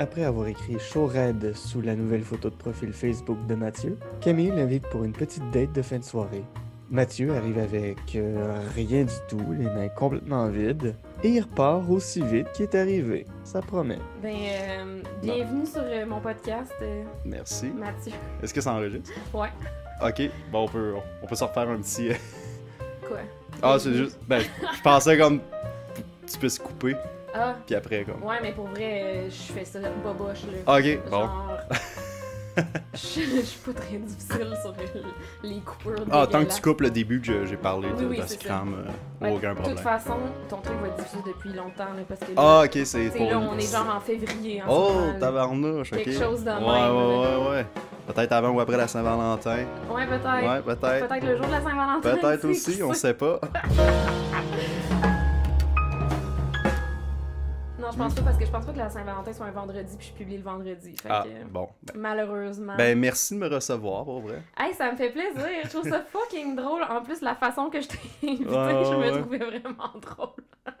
Après avoir écrit show red sous la nouvelle photo de profil Facebook de Mathieu, Camille l'invite pour une petite date de fin de soirée. Mathieu arrive avec euh, rien du tout, les mains complètement vides, et il repart aussi vite qu'il est arrivé. Ça promet. Ben, euh, bienvenue sur euh, mon podcast. Merci. Mathieu. Est-ce que ça enregistre? Ouais. Ok, bon, on peut, on peut se refaire un petit. Quoi? Ah, c'est juste. Ben, je pensais comme. Tu peux se couper. Ah. Puis après, comme. Ouais, mais pour vrai, euh, je fais ça boboche, là. Ah, ok, bon. je, je, suis pas très difficile sur les, les coupures. Ah, tant que tu coupes le début, que j'ai parlé de, oui, de euh, aucun problème. De toute façon, ton truc va être difficile depuis longtemps, là, parce que ah, ok, c'est pour... là, on est genre en février. En oh, tabarnouche, ok. Quelque chose dans ouais, ouais, ouais, ouais. Peut-être avant ou après la Saint-Valentin. Ouais, peut-être. Ouais, peut-être. Peut-être le jour de la Saint-Valentin. Peut-être aussi, on sait pas. je pense pas parce que je pense pas que la Saint-Valentin soit un vendredi puis je publie le vendredi. Ah, ben. malheureusement. Ben, merci de me recevoir, pour vrai. Hey, ça me fait plaisir. je trouve ça fucking drôle. En plus, la façon que je t'ai invité, je me trouvais vraiment drôle.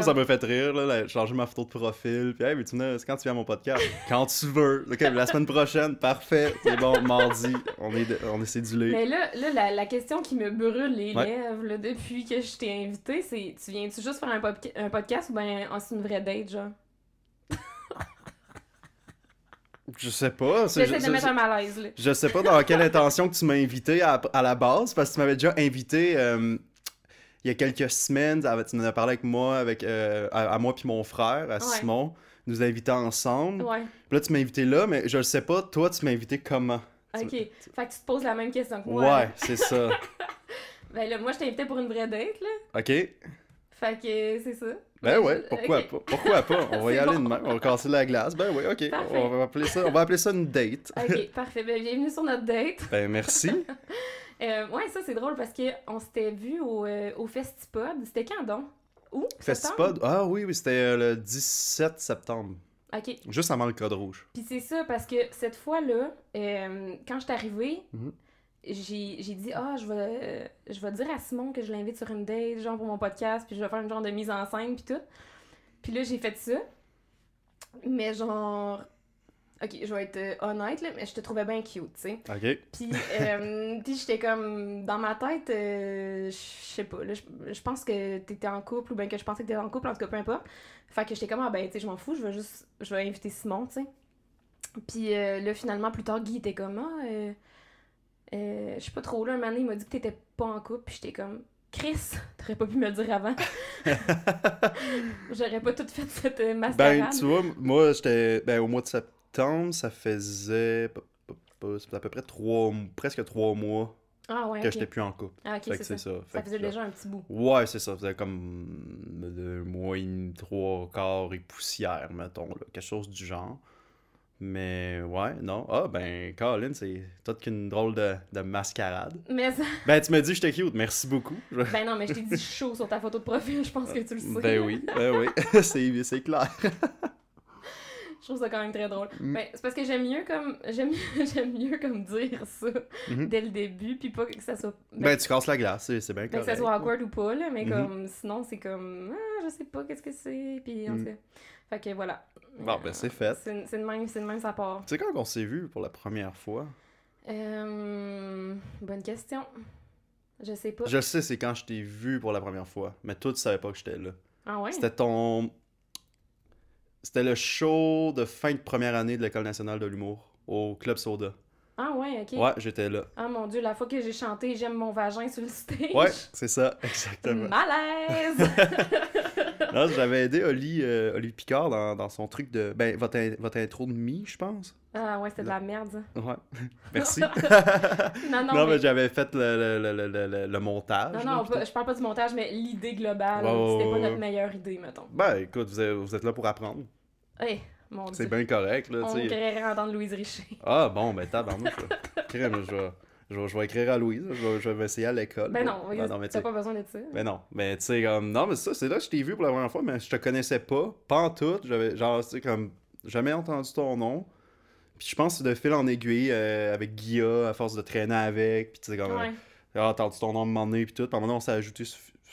ça me fait rire, là, changer ma photo de profil. Puis, hey, mais tu c'est quand tu viens à mon podcast? quand tu veux. OK, la semaine prochaine, parfait. C'est bon, mardi, on est, on est Mais là, la, question qui me brûle les lèvres depuis que je t'ai invité, c'est tu viens-tu juste faire un, podcast ou bien oh, c'est une vraie date, genre? Je sais pas. J'essaie de mettre un malaise, là. Je sais pas dans quelle intention que tu m'as invité à, la base, parce que tu m'avais déjà invité. Euh, il y a quelques semaines, tu en as parlé avec moi, avec, euh, à, moi puis mon frère, à Simon. Nous invitant ensemble. Ouais. Puis là, tu m'as invité là, mais je le sais pas, toi, tu m'as invité comment? Ok. Fait que tu te poses la même question que moi. Ouais, c'est ça. ben là, moi, je t'ai invité pour une vraie date, là. Ok. Fait que c'est ça. Ben ouais, pourquoi pas? Pourquoi pas? On va y aller demain, on va casser la glace. Ben ouais, ok. On va, appeler ça, on va appeler ça une date. ok, parfait. Ben, bienvenue sur notre date. Ben merci. Euh, ouais, ça c'est drôle parce qu'on s'était vu au, euh, au Festipod. C'était quand donc? Où? Festipod? Ah oui, oui, c'était euh, le 17 septembre. OK. Juste avant le code rouge. Puis c'est ça, parce que cette fois-là, quand je suis arrivée, mhm. j'ai dit Ah, je, vais, je vais dire à Simon que je l'invite sur une date, genre pour mon podcast, puis je vais faire une genre de mise en scène, puis tout. Puis là, j'ai fait ça. Mais genre, Ok, je vais être euh, honnête, là, mais je te trouvais bien cute, tu sais. Ok. Puis, euh, j'étais comme. Dans ma tête, euh, je sais pas, je pense que t'étais en couple ou bien que je pensais que t'étais en couple, en tout cas, peu importe. Fait que j'étais comme, ah ben, tu sais, je m'en fous, je vais juste. Je vais inviter Simon, tu sais. Puis là, finalement, plus tard, Guy était comme, ah, je sais pas trop, là, un moment il m'a dit que t'étais pas en couple, puis j'étais comme, Chris, t'aurais pas pu me le dire avant. J'aurais pas tout fait cette ben, mascarade. Ben, tu vois, moi, j'étais ben, au mois de septembre septembre, ça faisait à peu près trois, presque trois mois ah que je j'étais plus en couple. Ah, c'est ça. Ça, faisait déjà un petit bout. Ouais, c'est ça. Ça faisait comme deux mois, trois quarts et poussière, mettons, quelque chose du genre. Mais ouais, non. Ah, ben, Colin, c'est toute qu'une drôle de, de, mascarade. Mais ça... Ben, tu me dis, j'étais cute, merci beaucoup. Ben non, mais je t'ai dit chaud sur ta photo de profil, je pense que tu le euh, sais. Ben oui, ben oui, c'est clair je trouve ça quand même très drôle. Mm. Ben, c'est parce que j'aime mieux comme j'aime j'aime mieux comme dire ça mm-hmm. dès le début puis pas que ça soit ben, ben tu casses la glace, c'est bien ben correct. que ça soit awkward ou pas là, mais mm-hmm. comme sinon c'est comme ah, je sais pas qu'est-ce que c'est puis en fait mm. fait que voilà. Bon ben c'est fait. C'est de même c'est de même ça part. C'est quand qu'on s'est vu pour la première fois euh... bonne question. Je sais pas. Je sais c'est quand je t'ai vu pour la première fois, mais toi tu savais pas que j'étais là. Ah ouais. C'était ton c'était le show de fin de première année de l'École nationale de l'humour au Club Soda. Ah ouais, ok. Ouais, j'étais là. Ah mon dieu, la fois que j'ai chanté J'aime mon vagin sur le stage. Ouais, c'est ça, exactement. Malaise! non, j'avais aidé Oli, euh, Picard dans, son truc de. Ben, votre, votre intro de mi, je pense. Ah ouais, c'était de la merde. Hein. Ouais. Merci. non, non, non, mais, j'avais fait le, le, le, le, montage. Non, non, je parle pas du montage, mais l'idée globale, c'était pas notre meilleure idée, mettons. Ben écoute, vous êtes, vous êtes là pour apprendre. Oui, eh, mon Dieu. C'est bien correct, là. tu sais. On créerait entendre Louise Richer. Ah bon, ben t'as Crème, je vais... Je vais, je vais, écrire à Louise, je vais, essayer à l'école. Ben non, non, t'as pas besoin de ça. Ben non, mais tu sais, comme, non, mais ça, c'est là que je t'ai vu pour la première fois, mais je te connaissais pas, pas en tout, j'avais, genre, tu sais, comme, jamais entendu ton nom. Puis je pense de fil en aiguille euh, avec Guilla, à force de traîner avec, puis tu sais, comme. Ouais. Euh, ah, t'as entendu ton nom à un puis tout. Puis un moment on s'est ajouté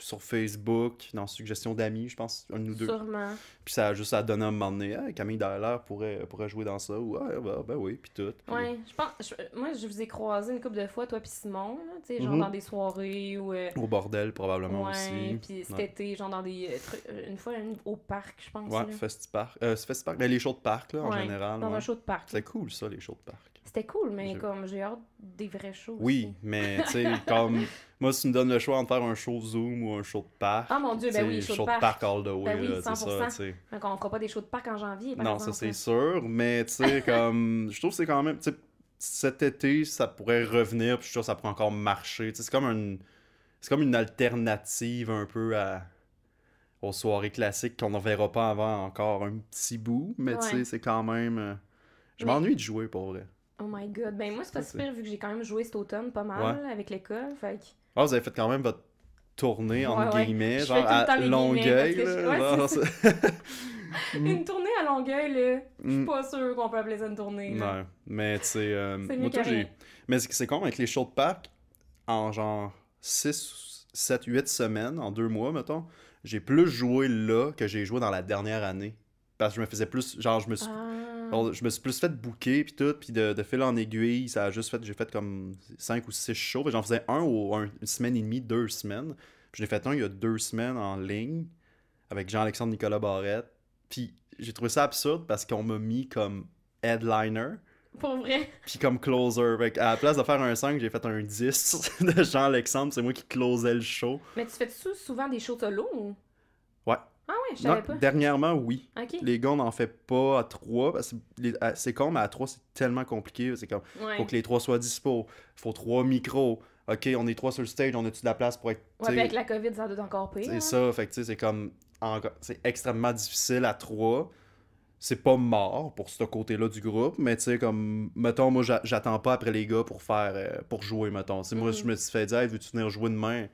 sur Facebook, dans Suggestions d'amis, je pense, un ou deux. Sûrement. Puis ça a juste à donner un moment donné, ah, Camille Dallaire pourrait, pourrait jouer dans ça, ou ah, bah, ben, oui, puis tout. Ouais, je pense, moi je vous ai croisé une couple de fois, toi et Simon, tu sais, genre mhm. dans des soirées ou. Euh, au bordel, probablement ouais, aussi. puis cet été, genre dans des euh, trucs, euh, une fois au parc, je pense. Ouais, Festipark. Euh, Festipark, mais ben, les shows de parc, là, en général. Dans un show de parc. C'est cool ça, les shows de parc. C'était cool, mais comme j'ai hâte des vrais shows. Oui, mais tu sais, comme moi, si tu me donnes le choix entre faire un show Zoom ou un show de parc. Ah mon dieu, ben oui, show, show de parc. all the ben way, c'est ça. on fera pas des shows de parc en janvier. non, ça c'est hein. sûr, mais tu sais, comme je trouve que c'est quand même. Cet été, ça pourrait revenir, puis je trouve que ça pourrait encore marcher. C'est comme, une... comme une alternative un peu à, aux soirées classiques qu'on ne verra pas avant encore un petit bout, mais tu sais, c'est quand même. Euh, je m'ennuie de jouer pour vrai. Oh my god. Ben moi, c'est pas super vu que j'ai quand même joué cet automne pas mal avec l'école. Fait Ah, vous avez fait quand même votre tournée, en guillemets, genre à Longueuil. une mm. tournée à Longueuil, là, je suis mm. pas sûr qu'on peut appeler ça une tournée. Non, mais tu sais, euh, moi, Mais c'est con, avec les shows de Pâques, en genre 6, 7, 8 semaines, en deux mois, mettons, j'ai plus joué là que j'ai joué dans la dernière année. Parce que je me faisais plus, genre, je me suis ah je me suis plus fait bouquer puis tout, puis de, fil en aiguille, ça a juste fait, j'ai fait comme 5 ou 6 shows, j'en faisais un ou une semaine et demie, deux semaines. je j'en ai fait un il y a deux semaines en ligne avec Jean-Alexandre Nicolas Barrette. Puis j'ai trouvé ça absurde parce qu'on m'a mis comme headliner. Pour vrai. Puis comme closer. Fait à la place de faire un 5, j'ai fait un 10 de Jean-Alexandre. C'est moi qui closais le show. Mais tu fais souvent des shows solo ou? Ah je savais pas. Dernièrement, oui. Les gars, on n'en fait pas à trois. C'est con, mais à trois, c'est tellement compliqué. C'est comme, faut que les trois soient dispo. faut trois micros. OK, on est trois sur le stage, on a-tu de la place pour être... Ouais, avec la COVID, ça doit être encore pire. C'est hein. ça, fait c'est comme... C'est extrêmement difficile à trois. C'est pas mort pour ce côté-là du groupe, mais tu sais, comme, mettons, moi, j'attends pas après les gars pour faire, euh, pour jouer, mettons. c'est Moi, mm-hmm. je me suis fait dire, hey, veux-tu venir jouer demain?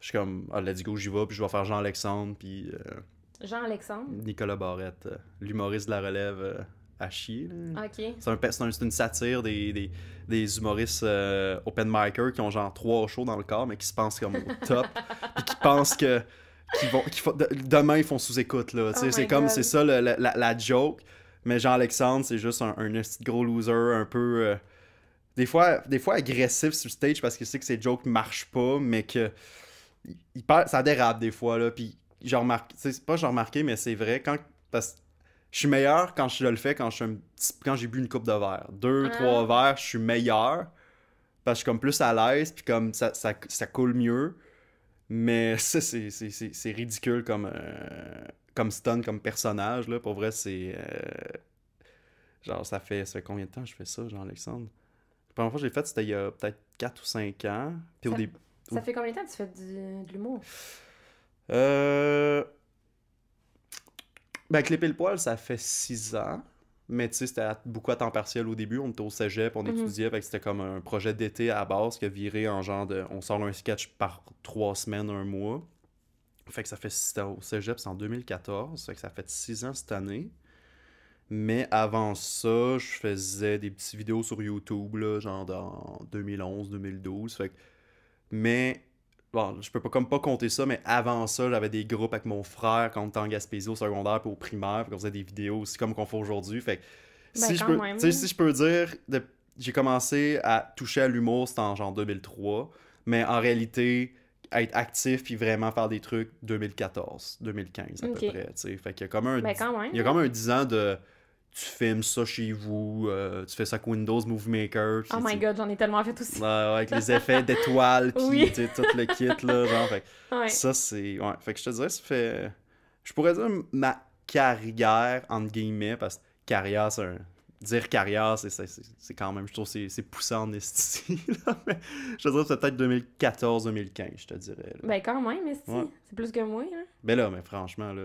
Je suis comme, ah, let's go, j'y vais, puis je vais faire Jean-Alexandre, puis. Euh, Jean-Alexandre Nicolas Barrette, euh, l'humoriste de la relève euh, à chier. Ok. C'est un, une satire des, humoristes open micers qui ont genre trois shows dans le corps, mais qui se pensent comme top, puis qui pensent que. vont, demain, ils font sous-écoute, là. Oh c'est comme, c'est ça la, joke. Mais Jean-Alexandre, c'est juste un, gros loser, un peu. des fois, des fois agressif sur stage parce qu'il sait que ses jokes marchent pas, mais que ça dérape des fois, là. Puis, j'ai remarqué, c'est pas j'ai remarqué, mais c'est vrai, quand. je suis meilleur quand je le fais, quand je quand j'ai bu une coupe de verre. Deux, ah. trois verres, je suis meilleur. Parce que je suis comme plus à l'aise, puis comme ça, coule mieux. Mais ça, c'est ridicule comme, euh, comme stun, comme personnage. Là. Pour vrai, c'est. Euh, genre, ça fait, ça combien de temps que je fais ça, Jean-Alexandre? La première fois que j'ai fait, c'était il y a peut-être 4 ou 5 ans. Puis au début. Ça fait combien de temps que tu fais de l'humour? Euh... Ben, Clipper le poil, ça fait six ans. Mais tu sais, c'était beaucoup à temps partiel au début. On était au cégep, on mhm. étudiait. que c'était comme un projet d'été à base qui a viré en genre de. On sort un sketch par trois semaines, un mois. Fait que ça fait. ans au cégep, c'est en 2014. Fait que ça fait six ans cette année. Mais avant ça, je faisais des petites vidéos sur YouTube, là, genre en 2011, 2012. Fait que mais bon, je peux pas comme pas compter ça, mais avant ça, j'avais des groupes avec mon frère quand on était en Gaspésie au secondaire puis au primaire, puis on faisait des vidéos aussi comme qu'on fait aujourd'hui. Fait ben, si, je peux, si je peux dire, j'ai commencé à toucher à l'humour, c'était en genre 2003, mais en réalité, être actif puis vraiment faire des trucs 2014, 2015 à peu près. Fait qu'il y a comme un, ben, il y a comme hein. un 10 ans de tu filmes ça chez vous, euh, tu fais ça avec Windows Movie Maker. Oh my god, j'en ai tellement fait aussi. ça avec les effets d'étoiles, puis tout le kit, là, genre, ça c'est... Ouais, fait que je te dirais, ça fait... Je pourrais dire ma carrière, entre guillemets, parce que carrière, c'est Dire carrière, c'est, c'est, quand même, je trouve, c'est, c'est poussant en esti, je te dirais peut-être 2014-2015, je te dirais. Ben quand même, mais c'est plus que moi, là. Ben là, mais franchement, là,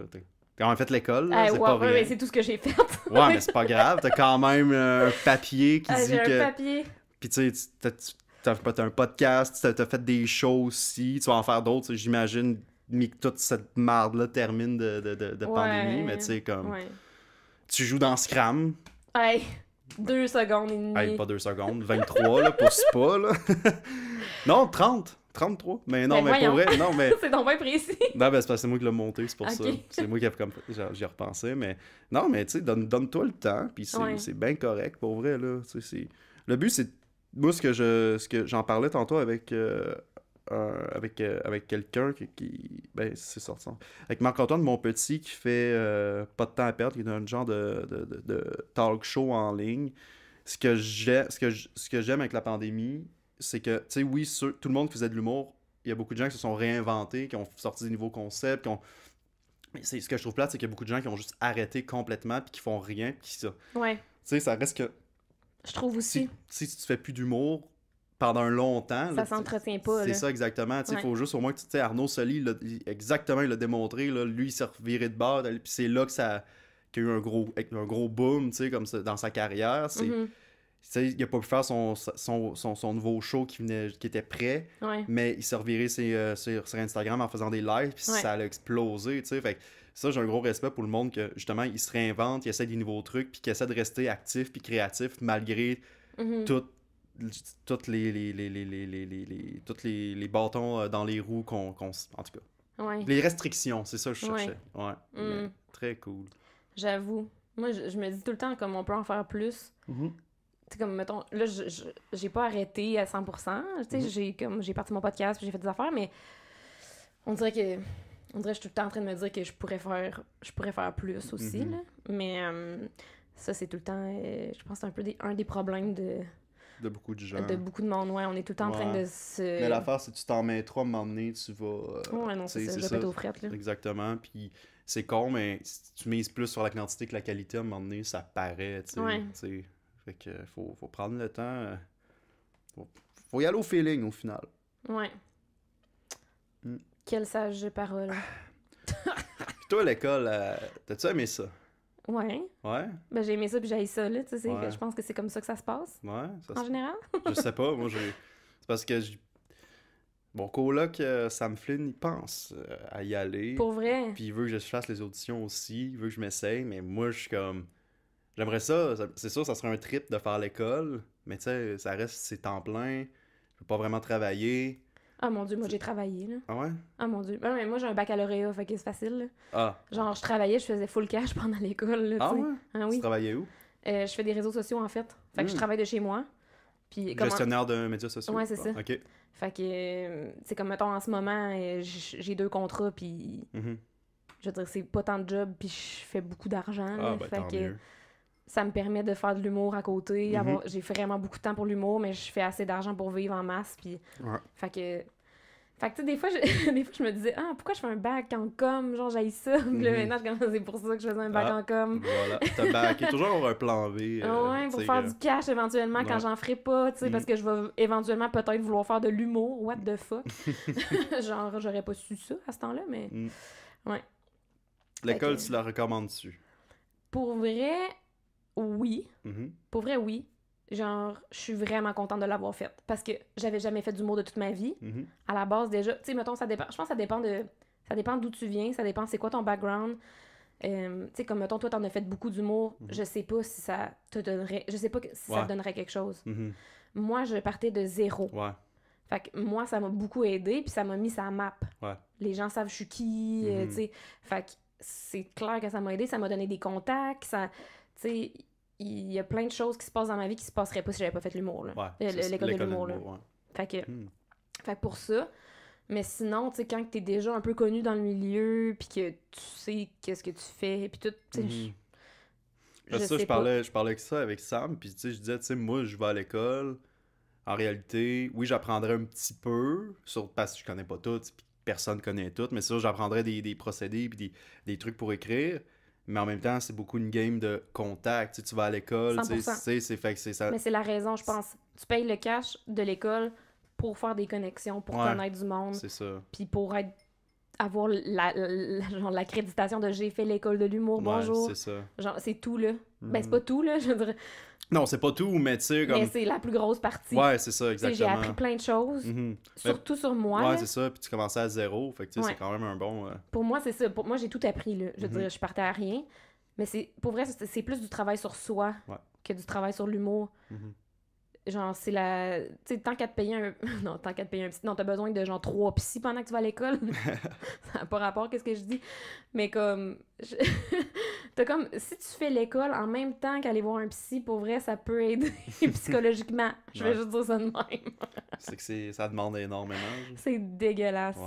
quand on a fait l'école, euh, c'est ouais, pas vrai. c'est tout ce que j'ai fait. ouais, mais c'est pas grave. T'as quand même euh, un papier qui ah, dit que... j'ai un papier. Puis tu sais, t'as, t'as un podcast, t'as, fait des shows aussi, tu vas en faire d'autres, j'imagine, mais que toute cette merde là termine de, de, de, pandémie, mais tu sais, comme... Ouais. Tu joues dans Scram. Hey, deux secondes et demie. Hey, pas deux secondes, 23, là, pour ce pas, là. non, 30. 33? Mais non, ben, mais pour vrai, non, mais... c'est donc bien précis. non, ben c'est parce que c'est moi qui l'ai monté, c'est pour ça. C'est moi qui ai repensé, repensé mais... Non, mais tu sais, donne, donne-toi le temps, puis c'est, bien correct, pour vrai, là. Le but, c'est... Moi, ce que, je, ce que j'en parlais tantôt avec... Euh, avec, euh, avec quelqu'un qui, Ben, c'est sorti. Avec Marc-Antoine mon petit qui fait euh, Pas de temps à perdre, qui donne un genre de, de, de, talk show en ligne. Ce que, j'ai, ce, que ce que j'aime avec la pandémie, c'est que, tu sais, oui, tout le monde faisait de l'humour. Il y a beaucoup de gens qui se sont réinventés, qui ont sorti des nouveaux concepts, qui ont. Mais c'est, ce que je trouve plate, c'est qu'il y a beaucoup de gens qui ont juste arrêté complètement, puis qui font rien, puis qui ça. Ouais. Tu sais, ça reste que. Je trouve aussi. Si, si tu fais plus d'humour, pendant longtemps. Ça s'entretient pas. C'est ça, exactement. Il faut juste au moins que tu sais, Arnaud Soli, exactement, il l'a démontré. Là, lui, il s'est reviré de bord. Puis c'est là que ça qu'il y a eu un gros, un gros boom comme ça, dans sa carrière. C'est, mm-hmm il n'a pas pu faire son, nouveau show qui, venait, qui était prêt, mais il s'est reviré euh, sur, Instagram en faisant des lives, puis ça a explosé, tu sais. Fait ça, j'ai un gros respect pour le monde que, justement, il se réinvente, il essaie des nouveaux trucs, puis qu'il essaie de rester actif puis créatif malgré tous mm-hmm. tout, les, toutes les, bâtons euh, dans les roues qu'on... en tout cas. Les restrictions, c'est ça que je cherchais. Mm. Très cool. J'avoue. Moi, je, me dis tout le temps comme on peut en faire plus. Mm-hmm comme, mettons, là, j'ai pas arrêté à 100%. Tu sais, mhm. j'ai comme, j'ai parti mon podcast, j'ai fait des affaires, mais on dirait que, on dirait je suis tout le temps en train de me dire que je pourrais faire, je pourrais faire plus aussi, mhm. là. Mais euh, ça, c'est tout le temps, euh, je pense, que un peu des, un des problèmes de... De beaucoup de gens. De beaucoup de monde, ouais. On est tout le temps en train de se... Mais l'affaire, c'est que tu t'en mets trop, à un moment donné, tu vas... Euh, non, c'est ça, Exactement, puis c'est con, mais si tu mises plus sur la quantité que la qualité, à un moment donné, ça paraît, tu sais. Fait que faut, prendre le temps. Euh, faut, faut, y aller au feeling au final. Ouais. Quelle hmm. Quel sage parole. Toi, à l'école, euh, t'as-tu aimé ça? Ouais. Ouais? Ben, j'ai aimé ça puis j'ai ça, là. Je pense que c'est comme ça que ça se passe. Ouais. Ça en général? je sais pas. Moi, j'ai. C'est parce que bon, Bon, coloc, euh, Sam Flynn, il pense à y aller. Pour vrai. Puis il veut que je fasse les auditions aussi, il veut que je m'essaye, mais moi, je suis comme. J'aimerais ça, c'est sûr, ça serait un trip de faire l'école, mais tu sais, ça reste, c'est temps plein, je peux pas vraiment travailler. Ah mon dieu, moi j'ai travaillé là. Ah ouais? Ah mon dieu. mais moi j'ai un baccalauréat, fait que c'est facile. Ah. Genre je travaillais, je faisais full cash pendant l'école. Ah ouais? Ah oui. Tu travaillais où? Euh, je fais des réseaux sociaux en fait. Fait que je hmm. travaille de chez moi. Puis, Gestionnaire de médias sociaux. Ouais, c'est ça. Ah, OK. Fait que, euh, c'est comme mettons en ce moment, euh, j'ai deux contrats, puis mm-hmm. je veux dire, c'est pas tant de job, puis je fais beaucoup d'argent. Ah, ben, ça me permet de faire de l'humour à côté. Mhm. J'ai vraiment beaucoup de temps pour l'humour, mais je fais assez d'argent pour vivre en masse. Puis, fait que. Fait que, des fois, je... des fois, je me disais, ah, pourquoi je fais un bac en com? Genre, j'aille ça. le mhm. c'est pour ça que je faisais un bac ah, en com. Voilà. un bac. est toujours un plan B. Euh, ouais, pour faire du cash éventuellement quand j'en ferai pas, tu sais, parce mhm. que je vais éventuellement peut-être vouloir faire de l'humour. What the fuck? Genre, j'aurais pas su ça à ce temps-là, mais. Ouais. L'école, tu la recommandes-tu? Pour vrai, oui. Mm-hmm. Pour vrai, oui. Genre, je suis vraiment contente de l'avoir faite. Parce que j'avais jamais fait d'humour de toute ma vie. Mm-hmm. À la base, déjà, tu sais, mettons, ça dépend. Je pense que ça dépend de. Ça dépend d'où tu viens, ça dépend c'est quoi ton background. Euh, tu sais, comme mettons, toi, t'en as fait beaucoup d'humour. Mm-hmm. Je sais pas si ça te donnerait. Je sais pas si ça te donnerait quelque chose. Moi, je partais de zéro. Fait que moi, ça m'a beaucoup aidé, puis ça m'a mis sa map. Les gens savent je suis qui, euh, tu sais. Fait que c'est clair que ça m'a aidé, ça m'a donné des contacts, ça il y a plein de choses qui se passent dans ma vie qui se passeraient pas si j'avais pas fait l'humour, là. l'école de l'humour, hmm. Fait que, pour ça. Mais sinon, tu es quand t'es déjà un peu connu dans le milieu, puis que tu sais qu'est-ce que tu fais, puis tout, tu sais, hmm. je, ça, je parlais, je parlais que ça avec Sam, puis tu je disais, tu moi, je vais à l'école. En réalité, oui, j'apprendrai un petit peu, sur, parce que je connais pas tout, puis personne connaît tout, mais ça, j'apprendrais des, procédés, puis des trucs pour écrire mais en même temps, c'est beaucoup une game de contact. Tu, tu vas à l'école, c'est fait c'est ça. Mais c'est la raison, je pense. Tu payes le cash de l'école pour faire des connexions, pour connaître du monde. C'est ça. Puis pour être avoir l'accréditation la, créditation de j'ai fait l'école de l'humour, bonjour. C'est Genre, c'est tout, là. Ben, c'est mm. pas tout, là, je veux dire. Non, c'est pas tout, mais tu sais, comme. Mais c'est la plus grosse partie. Ouais, c'est ça, exactement. J'ai appris plein de choses, mm-hmm. surtout sur moi. Ouais, c'est ça, puis tu commençais à zéro, fait que tu sais, c'est quand même un bon. Euh, pour moi, c'est ça. Pour moi, j'ai tout appris, là. Je veux mm-hmm. dire, je partais à rien. Mais c'est pour vrai, c'est plus du travail sur soi que du travail sur l'humour. Mm-hmm genre, c'est la. Tu sais, tant qu'à te payer un. Non, tant qu'à te payer un petit Non, t'as besoin de genre trois psy pendant que tu vas à l'école. ça n'a pas rapport quest ce que je dis. Mais comme, T'as comme, si tu fais l'école en même temps qu'aller voir un psy, pour vrai, ça peut aider psychologiquement. Je vais juste dire ça de même. c'est que ça demande énormément. C'est dégueulasse.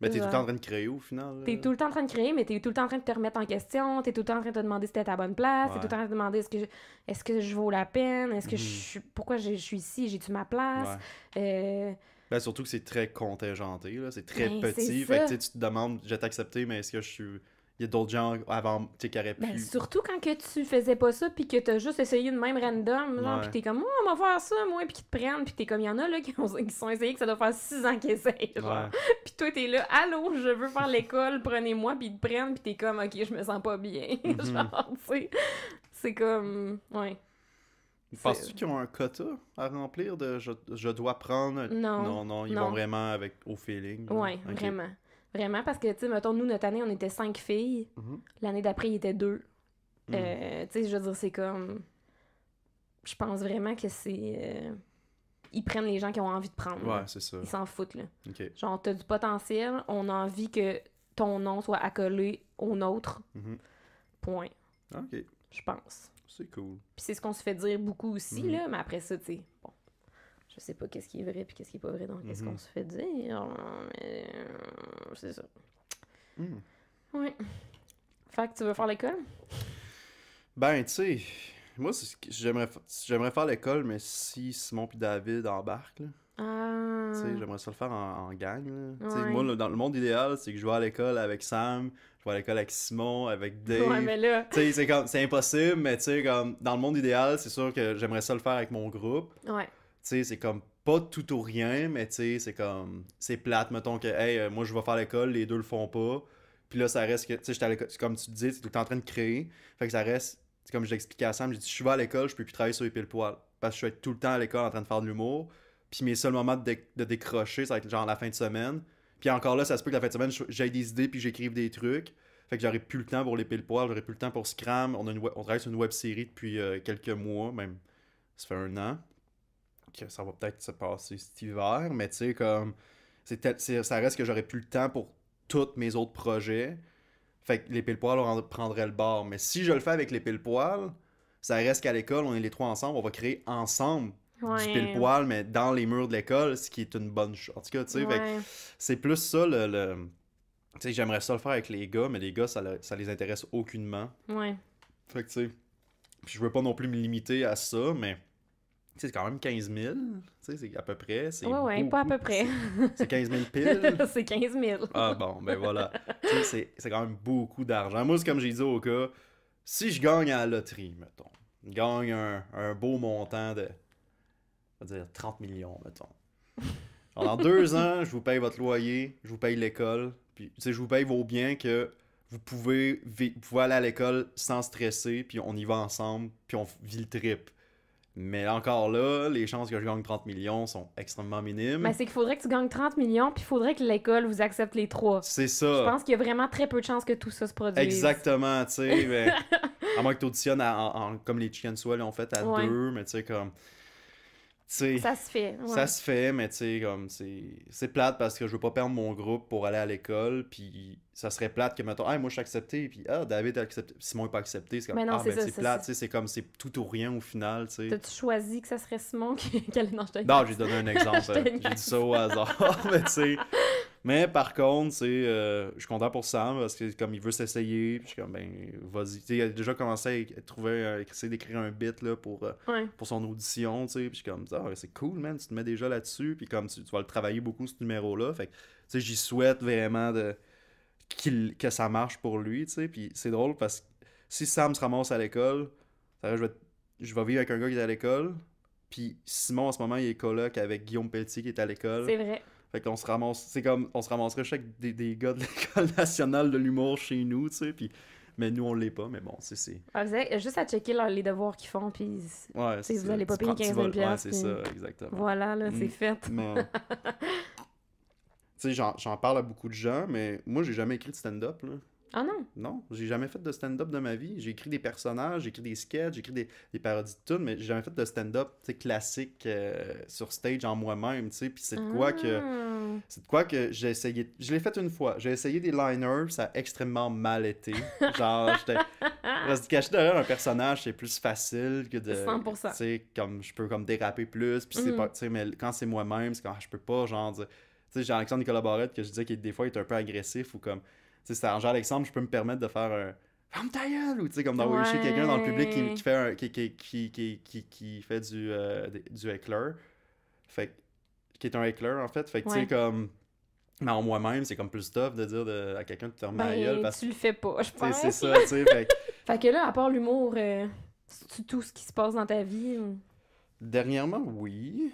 Mais t'es tout le temps en train de créer au final. T'es tout le temps en train de créer, mais t'es tout le temps en train de te remettre en question. T'es tout le temps en train de te demander si t'es à ta bonne place. T'es tout le temps en train de te demander est-ce que, je... est vaux la peine Est-ce que je mhm. suis. Pourquoi je suis ici J'ai-tu ma place euh, ben, surtout que c'est très contingenté, c'est très ben, petit. Fait tu te demandes, j'ai accepté, mais est-ce que je suis il y a d'autres gens avant qui auraient ben, pu. surtout quand que tu faisais pas ça, puis que t'as juste essayé une même random, genre, puis t'es comme, oh, on va faire ça, moi, puis qu'ils te prennent, puis t'es comme, il y en a là qui, qui, sont essayés, que ça doit faire six ans qu'ils essayent. Genre. Puis toi, t'es là, allô, je veux faire l'école, prenez-moi, puis ils te prennent, puis t'es comme, ok, je me sens pas bien. Mhm. genre, tu C'est comme, ouais. Penses-tu qu'ils ont un quota à remplir de je, je dois prendre Non. Non, non, ils vont vraiment avec, au feeling. Oui, vraiment. Vraiment, parce que, tu sais, mettons, nous, notre année, on était cinq filles. Mhm. L'année d'après, il était deux. Mhm. Euh, tu sais, je veux dire, c'est comme. Je pense vraiment que c'est. Euh, ils prennent les gens qui ont envie de prendre. Ouais, c'est ça. Ils s'en foutent, là. Genre, t'as du potentiel, on a envie que ton nom soit accolé au nôtre. Mhm. Point. Ah, OK. Je pense. C'est cool. Puis c'est ce qu'on se fait dire beaucoup aussi, là, mais après ça, tu sais je sais pas qu'est-ce qui est vrai puis qu'est-ce qui est pas vrai, donc qu'est-ce mhm. qu'on se fait dire. Mais euh, c'est ça. Hmm. Oui. Fait tu veux faire l'école? Ben, tu sais, moi, j'aimerais faire l'école, mais si Simon puis David embarquent, ah. Tu sais, J'aimerais ça le faire en, gang. Moi, dans le monde idéal, c'est que je vais à l'école avec Sam, je vais à l'école avec Simon, avec Dave. Ouais, mais là... C'est impossible, mais tu comme, dans le monde idéal, c'est sûr que j'aimerais ça le faire avec mon groupe. Ouais sais, c'est comme pas tout ou rien, mais tu sais, c'est comme, c'est plate, mettons que, hey, euh, moi je vais faire l'école, les deux le font pas. Puis là, ça reste que, tu sais, comme tu dis, tu es en train de créer. Fait que ça reste, comme je l'expliquais à Sam, j'ai dit, je suis à l'école, je peux plus travailler sur les pile poils. Parce que je suis tout le temps à l'école en train de faire de l'humour. Puis mes seuls moments de, décrocher, ça va être genre la fin de semaine. Puis encore là, ça se peut que la fin de semaine, j'ai des idées, puis j'écrive des trucs. Fait que j'aurais plus le temps pour les pile poil, j'aurais plus le temps pour Scram. On, on travaille sur une web série depuis euh, quelques mois, même ça fait un an ça va peut-être se passer cet hiver, mais tu sais, comme. C'est, ça reste que j'aurais plus le temps pour tous mes autres projets. Fait que les pile-poils prendraient le bord. Mais si je le fais avec les pile-poils, ça reste qu'à l'école, on est les trois ensemble, on va créer ensemble du pile-poil, mais dans les murs de l'école, ce qui est une bonne chose. En tout cas, tu sais, c'est plus ça le. Tu sais, j'aimerais ça le faire avec les gars, mais les gars, ça, les intéresse aucunement. Ouais. Fait que, tu sais, je veux pas non plus me limiter à ça, mais c'est quand même 15 000, c'est à peu près. Oui, oui, pas à peu près. C'est 15 000 piles. c'est 15 000. ah bon, ben voilà. c'est quand même beaucoup d'argent. Moi, c'est comme j'ai dit au cas, si je gagne à la loterie, mettons, gagne un, un beau montant de, dire, 30 millions, mettons. Alors, dans deux ans, je vous paye votre loyer, je vous paye l'école, puis je vous paye vos biens que vous pouvez, vous pouvez aller à l'école sans stresser, puis on y va ensemble, puis on vit le trip. Mais encore là, les chances que je gagne 30 millions sont extrêmement minimes. Mais c'est qu'il faudrait que tu gagnes 30 millions, puis il faudrait que l'école vous accepte les trois. C'est ça. Je pense qu'il y a vraiment très peu de chances que tout ça se produise. Exactement, tu sais. à moins que tu auditionnes comme les Chicken Swell ont fait à deux, mais tu sais, comme ça se fait. Ça se fait, mais tu comme c'est plate parce que je veux pas perdre mon groupe pour aller à l'école. Puis ça serait plate que, mettons, moi je suis accepté. Puis ah, David est accepté. Simon n'est pas accepté. C'est comme, mais non, ah, ben, c'est plate. C'est comme c'est tout ou rien au final. tu T'as-tu choisi que ça serait Simon qui, allait dans Non, j'ai donné un exemple. j'ai dit ça au hasard. mais tu sais, mais par contre, euh, je suis content pour Sam parce que comme il veut s'essayer, je comme ben vas-y. Il a déjà commencé à, trouver, essayer d'écrire un bit là, pour, euh, pour son audition, tu sais. comme ah, c'est cool, man, tu te mets déjà là-dessus. Puis comme tu, vas le travailler beaucoup ce numéro-là. Fait tu j'y souhaite vraiment de, qu'il, que ça marche pour lui, tu sais. Puis c'est drôle parce que si Sam se ramasse à l'école, ça je vais, je vais vivre avec un gars qui est à l'école. Puis Simon, en ce moment, il est coloc avec Guillaume Pelletier qui est à l'école. C'est vrai. Fait qu'on se ramasse, c'est comme, on se ramasserait chaque des, des gars de l'école nationale de l'humour chez nous, tu sais, puis mais nous on l'est pas mais bon c'est c'est ah, juste à checker les devoirs qu'ils font puis ouais, vous n'allez pas payer 15 000 ouais, ça exactement voilà là c'est mm. fait tu sais j'en parle à beaucoup de gens mais moi j'ai jamais écrit de stand-up là ah non? Non, j'ai jamais fait de stand-up de ma vie. J'ai écrit des personnages, j'ai écrit des sketchs, j'ai écrit des, parodies de tout, mais j'ai jamais fait de stand-up classique euh, sur stage en moi-même, tu Puis c'est de quoi que. Ah. C'est quoi que j'ai essayé. Je l'ai fait une fois. J'ai essayé des liners, ça a extrêmement mal été. Genre, j'étais. derrière un personnage, c'est plus facile que de. 100%. Tu sais, comme je peux comme déraper plus, puis c'est mm. pas. mais quand c'est moi-même, c'est quand ah, je peux pas, genre. Tu sais, j'ai Alexandre Nicolas Barrette que je disais qu'il des fois est un peu agressif ou comme c'est genre alexandre je peux me permettre de faire un. Ferme ta gueule! Ou tu sais, comme d'envoyer chez quelqu'un dans le public qui, qui fait, un, qui, qui, qui, fait du, euh, du éclair. Fait qui est un éclair, en fait. Fait que tu sais, comme. Mais en moi-même, c'est comme plus tough de dire à quelqu'un de te fermer ben, gueule parce que. Tu le fais pas, je pense. C'est ça, tu sais. fait... que là, à part l'humour, euh, tu tout ce qui se passe dans ta vie? Ou... Dernièrement, oui.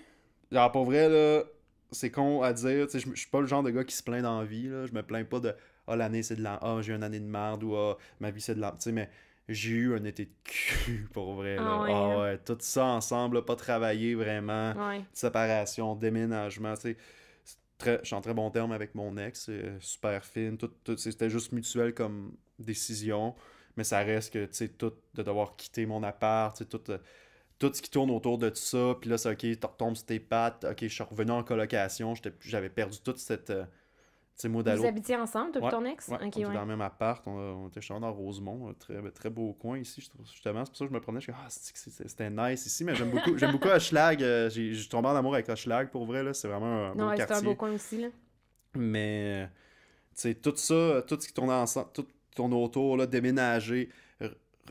Alors, pour vrai, là, c'est con à dire. Tu sais, je suis pas le genre de gars qui se plaint d'envie là. Je me plains pas de ah, l'année, c'est de la. Ah, oh, j'ai une année de merde ou ah, ma vie, c'est de la. Tu sais, mais j'ai eu un été de cul pour vrai. Là. Ah, ah, ouais. Tout ça ensemble, pas travailler vraiment. Ouais. Séparation, déménagement, tu sais. Je suis en très bon terme avec mon ex, euh, super fine. C'était juste mutuel comme décision. Mais ça reste que, tu sais, tout de devoir quitter mon appart, tu sais, tout. Euh, ce qui tourne autour de tout ça, puis là, c'est OK, tu retombes sur tes pattes, OK, je suis revenu en colocation, j'avais perdu toute cette, euh, vous habitez ensemble depuis ton ex? Ouais, on était dans le même appart, on, on était chez dans Rosemont, très, ben, très beau coin ici, justement. C'est pour ça que je me prenais. je suis ah, c'était nice ici, mais j'aime beaucoup, j'aime beaucoup Hochelag. Euh, j'ai, je tombé en amour avec Hochelag, pour vrai, là. C'est vraiment un non, beau quartier. c'est un beau coin aussi, là. Mais, tu sais, tout ça, tout ce qui tournait ensemble, tout tourne autour, là, déménager,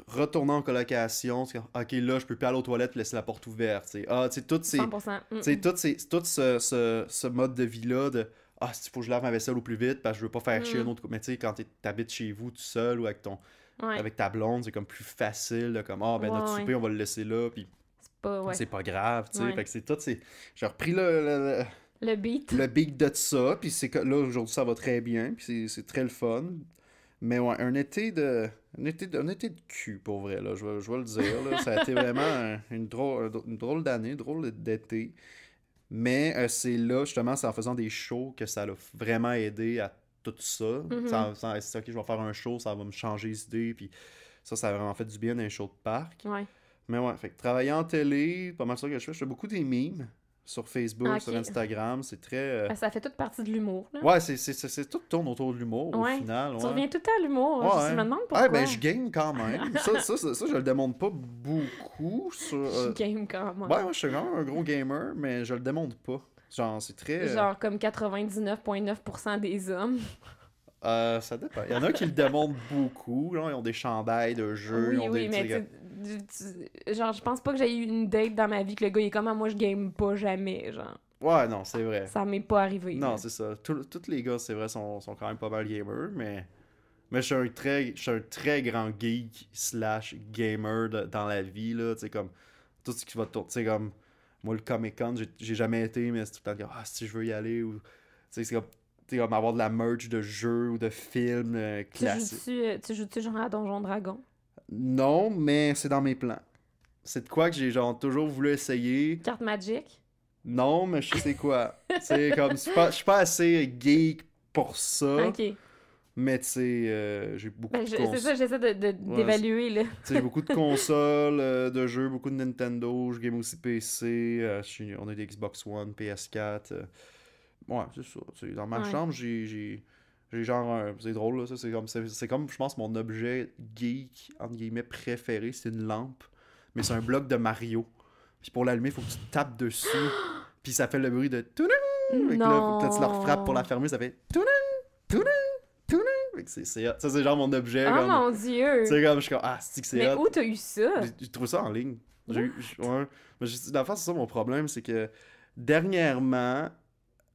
retourner en colocation, ok là je peux plus aller aux toilettes, laisser la porte ouverte, t'sais. ah tu tout ces, mm, mm. ces, tout ce, ce, ce, mode de vie là de ah, il faut que je lave ma vaisselle au plus vite parce que je veux pas faire chier mm. un autre. Mais tu sais, quand t'habites chez vous tout seul ou avec ton. Avec ta blonde, c'est comme plus facile, comme ah, ben notre souper, on va le laisser là, puis c'est pas grave tu sais c'est tout j'ai repris le, le, beat le beat de ça puis là aujourd'hui ça va très bien puis c'est très le fun mais ouais un été de un été de, cul pour vrai là je vais, le dire là. ça a été vraiment une drôle une drôle d'année drôle d'été mais euh, c'est là, justement, c'est en faisant des shows que ça l'a vraiment aidé à tout ça. Mhm. ça, c'est OK, je vais faire un show, ça va me changer d'idée. Puis ça, ça a vraiment fait du bien d'un show de parc. Mais ouais, fait que travailler en télé, pas mal ça que je fais. Je fais beaucoup des mimes sur Facebook, ah, sur Instagram. C'est très. Euh, ben, ça fait toute partie de l'humour. Ouais, c'est, tout tourne autour de l'humour ouais. au final. Ouais. Tu reviens tout le temps à l'humour. Hein, je me demande pourquoi. Ah, ben, je game quand même. ça, ça, ça, je le démontre pas beaucoup. Sur, Je euh, game quand même. Ouais, moi, je suis quand un gros gamer, mais je le démontre pas. Genre, c'est très. Euh, genre, comme 99,9% des hommes. Euh, ça dépend. Il y en a qui le démontrent beaucoup. Ils ont des chandails de jeux. Oui, ils ont oui, des, mais genre, je pense pas que j'ai eu une date dans ma vie que le gars il est comme, ah, moi, je game pas jamais, genre. Ouais, non, c'est vrai. Ça m'est pas arrivé. Non, c'est ça. Tous les gars, c'est vrai, sont, quand même pas mal gamers, mais. Mais je suis un très, je suis un très grand geek slash gamer dans la vie, là. Tu sais, comme. Tout ce qui va tourner. comme. Moi, le Comic Con, j'ai jamais été, mais c'est tout le temps ah, si je veux y aller, ou. Tu sais, c'est comme. avoir de la merch de jeux ou de films classiques. Euh, tu joues-tu euh, joues genre à Donjon Dragon non, mais c'est dans mes plans. C'est de quoi que j'ai genre toujours voulu essayer. Carte Magic? Non, mais je sais quoi. c'est comme, je suis pas, assez geek pour ça. Mais tu sais, j'ai beaucoup de C'est ça, j'essaie d'évaluer. j'ai beaucoup de consoles, euh, de jeux, beaucoup de Nintendo. Je game aussi PC. Euh, on a des Xbox One, PS4. Euh, ouais, c'est ça. Dans ma chambre, j'ai j'ai genre C'est drôle, là, ça. C'est comme, c'est, comme, je pense, mon objet geek, entre guillemets, préféré. C'est une lampe, mais c'est un bloc de Mario. Puis pour l'allumer, il faut que tu tapes dessus. puis ça fait le bruit de tounin. non peut-être quand tu leur frappes pour la fermer, ça fait tounin, tounin, tounin. c'est, ça, c'est genre mon objet. Oh mon dieu! C'est comme, je suis comme, ah, c'est que c'est Mais où t'as eu ça? J'ai, trouvé ça en ligne. J'ai eu, ouais. Mais c'est ça mon problème, c'est que dernièrement,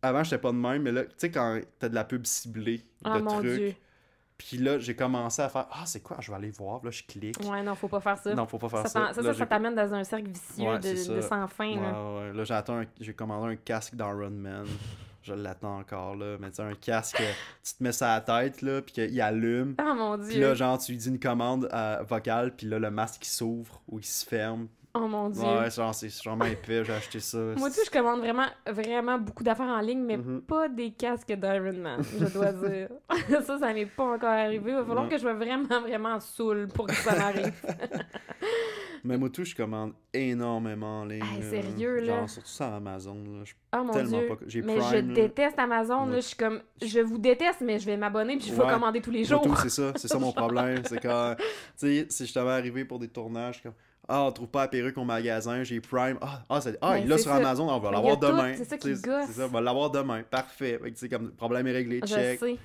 avant, j'étais pas de même, mais là, tu sais, quand t'as de la pub ciblée, ah, de trucs. Puis là, j'ai commencé à faire Ah, c'est quoi Je vais aller voir. Là, je clique. Ouais, non, faut pas faire ça. Non, faut pas faire ça. Ça, ça, ça t'amène dans un cercle vicieux de, sans fin. Ouais, là, ouais. là j'attends. J'ai commandé un casque d'Iron Man. je l'attends encore, là. Mais tu sais, un casque, euh, tu te mets ça à la tête, là, puis qu'il allume. Ah, mon Dieu. Puis là, genre, tu lui dis une commande euh, vocale, puis là, le masque, il s'ouvre ou il se ferme. Oh mon dieu. Ouais, genre, c'est vraiment épais, j'ai acheté ça. Moi, tu je commande vraiment, vraiment beaucoup d'affaires en ligne, mais mhm. pas des casques d'Iron Man, je dois dire. ça, ça n'est pas encore arrivé. Il va falloir que je me vraiment, vraiment saoul pour que ça m'arrive. mais moi, tout, je commande énormément en ligne. Hey, sérieux, là. Genre, surtout sur Amazon, là. oh, mon dieu. Mais je déteste Amazon, là. Je suis comme, je vous déteste, mais je vais m'abonner puis je vais commander tous les jours. c'est ça, c'est ça mon problème. C'est quand, tu sais, si je t'avais arrivé pour des tournages, comme ah, on trouve pas la perruque au magasin, j'ai Prime. Ah, ah, ah ben, il l'a sur Amazon, on va ben, l'avoir demain. C'est ça qui gosse. C'est ça, on va l'avoir demain. Parfait. Fait comme, problème est réglé, check. Je sais.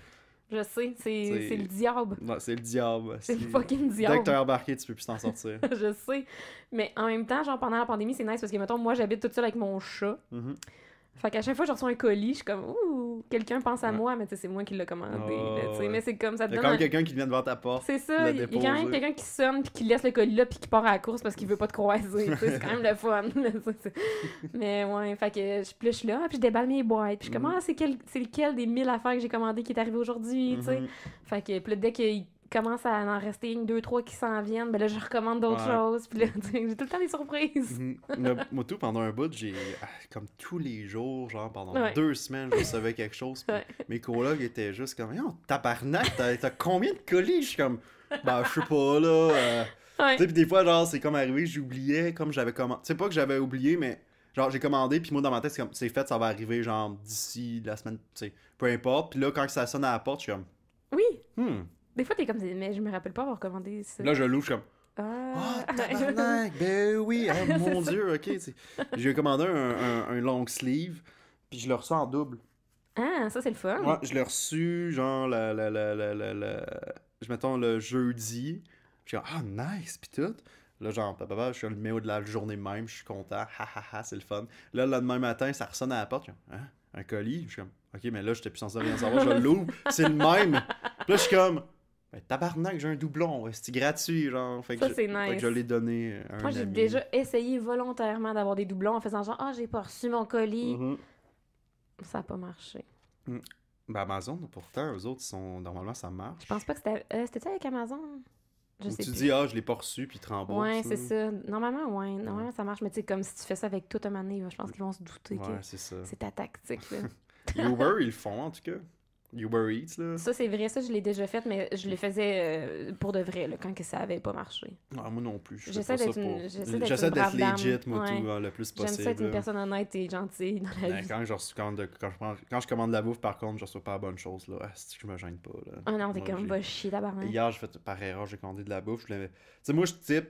Je sais, c'est le diable. c'est le diable. C'est le fucking diable. Dès que t'as embarqué, tu peux plus t'en sortir. je sais. Mais en même temps, genre pendant la pandémie, c'est nice parce que, mettons, moi, j'habite toute seule avec mon chat. Mm-hmm. Fait qu'à chaque fois que je reçois un colis, je suis comme ouh, quelqu'un pense à moi, mais c'est moi qui l'ai commandé. Mais c'est comme ça. Il y a quand même quelqu'un qui vient devant ta porte. C'est ça. Il y a quand même quelqu'un qui sonne puis qui laisse le colis là puis qui part à la course parce qu'il veut pas te croiser. c'est quand même le fun. mais ouais, fait que je, pluche suis là, puis je déballe mes boîtes, puis je suis comme mhm. ah c'est quel... lequel des mille affaires que j'ai commandées qui est arrivé aujourd'hui, tu sais. Mhm. Fait que puis dès qu'il commence à en rester une, deux, trois qui s'en viennent, ben là, je recommande d'autres choses. Puis là, j'ai tout le temps des surprises. Mhm. moi, tout, pendant un bout, j'ai, ah, comme tous les jours, genre pendant deux semaines, je recevais quelque chose. Mes collègues étaient juste comme, oh, tabarnak, t'as, combien de colis? Je suis comme, ben, je sais pas, là. Euh. des fois, genre, c'est comme arrivé, j'oubliais, comme j'avais commandé. C'est pas que j'avais oublié, mais genre, j'ai commandé, puis moi, dans ma tête, c'est comme, c'est fait, ça va arriver, genre, d'ici la semaine, tu sais, peu importe. Puis là, quand ça sonne à la porte, je suis comme, oui. Hmm. Des fois, t'es comme, mais je me rappelle pas avoir commandé ça. Là, je louche comme. Ah, oh, tabarnak! ben oui, Ah, mon dieu, ok. J'ai commandé un, un, long sleeve, puis je le reçois en double. Ah, ça c'est le fun. Ouais, je l'ai reçu, genre, la, la, la, la, je m'attends le jeudi. Puis ah, oh, nice, puis tout. Là, genre, papa, je suis le meilleur de la journée même, je suis content, ha ha ha, c'est le fun. Là, le lendemain matin, ça ressonne à la porte, hein? un colis. Je suis comme, ok, mais là, j'étais plus censé rien savoir, je l'ouvre, c'est le même. là, je suis comme, ben, tabarnak, j'ai un doublon, c'est gratuit, genre. ça, c'est nice. Fait que je l'ai donné un Moi, j'ai déjà essayé volontairement d'avoir des doublons en faisant genre, ah, j'ai pas reçu mon colis. Mm-hmm. Ça a pas marché. Mm. Ben, Amazon, pourtant, eux autres, sont... normalement, ça marche. Je pense pas que c'était. Euh, c'était avec Amazon? tu dis, ah, je l'ai pas reçu, puis tremble Ouais, c'est ça. Normalement, ouais. Normalement, ça marche. Mais tu sais, comme si tu fais ça avec toute un année, je pense qu'ils vont se douter ouais, que c'est ta tactique. les Uber, ils le font, en tout cas. Uber Eats, là. Ça, c'est vrai, ça, je l'ai déjà fait, mais je le faisais euh, pour de vrai, là, quand que ça avait pas marché. Ah, moi non plus. J'essaie d'être pour... legit, moi, tout, hein, le plus possible. J'aime ça être une personne honnête et gentille dans la ben, vie. Quand je, quand, de, quand, je prends, quand je commande la bouffe, par contre, je reçois pas la bonne chose, là. Ah, que je me gêne pas, là. Ah non, t'es comme même chier, Hier, j'ai fait, par erreur, j'ai commandé de la bouffe. Tu sais, moi, je type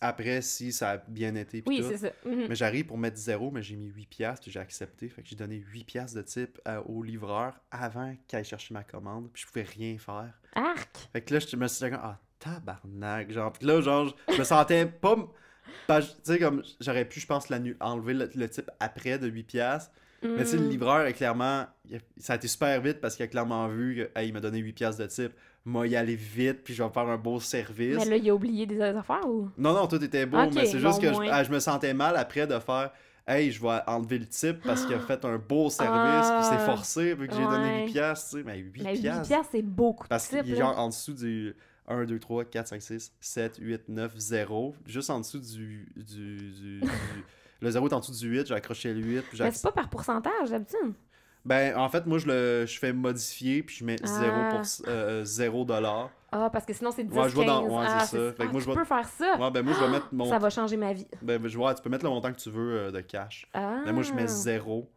après si ça a bien été. Oui, c'est ça. Mhm. Mais j'arrive pour mettre zéro, mais j'ai mis 8 piastres, j'ai accepté. Fait que j'ai donné 8 piastres de type euh, au livreur avant qu'il aille chercher ma commande, puis je pouvais rien faire. Arc! Fait que là, je me suis dit, ah, tabarnak! Genre, puis là, genre, je me sentais pas... tu sais, comme, j'aurais pu, je pense, enlever le, le, type après de 8 piastres, mais tu le mm. livreur, clairement, ça a été super vite parce qu'il a clairement vu qu'il il m'a donné 8 pièces de type. Moi, y aller vite, puis je vais faire un beau service. Mais là, il a oublié des affaires ou Non, non, tout était beau, mais c'est juste que ah, je, me sentais mal après de faire Hey, je vais enlever le type parce qu'il a fait un beau service, puis c'est ah! forcé, vu que j'ai donné 8 tu sais. Mais 8 piastres, c'est beaucoup Parce qu'il est genre en dessous du. 1, 2, 3, 4, 5, 6, 7, 8, 9, 0. Juste en dessous du Le 0 est en dessous du 8, j'ai accroché le 8. Puis Mais c'est pas par pourcentage d'habitude. Ben, en fait, moi, je, le, je fais modifier, puis je mets ah. 0, euh, Ah, parce que sinon, c'est 10 ouais, je vois dans... ouais, ah, ça. Fait moi, ah, tu je peux faire ça? Ouais, ben, moi, je vais mettre mon... Ça va changer ma vie. Ben, je vois, tu peux mettre le montant que tu veux euh, de cash. Ah. Ben, moi, je mets 0. Ah.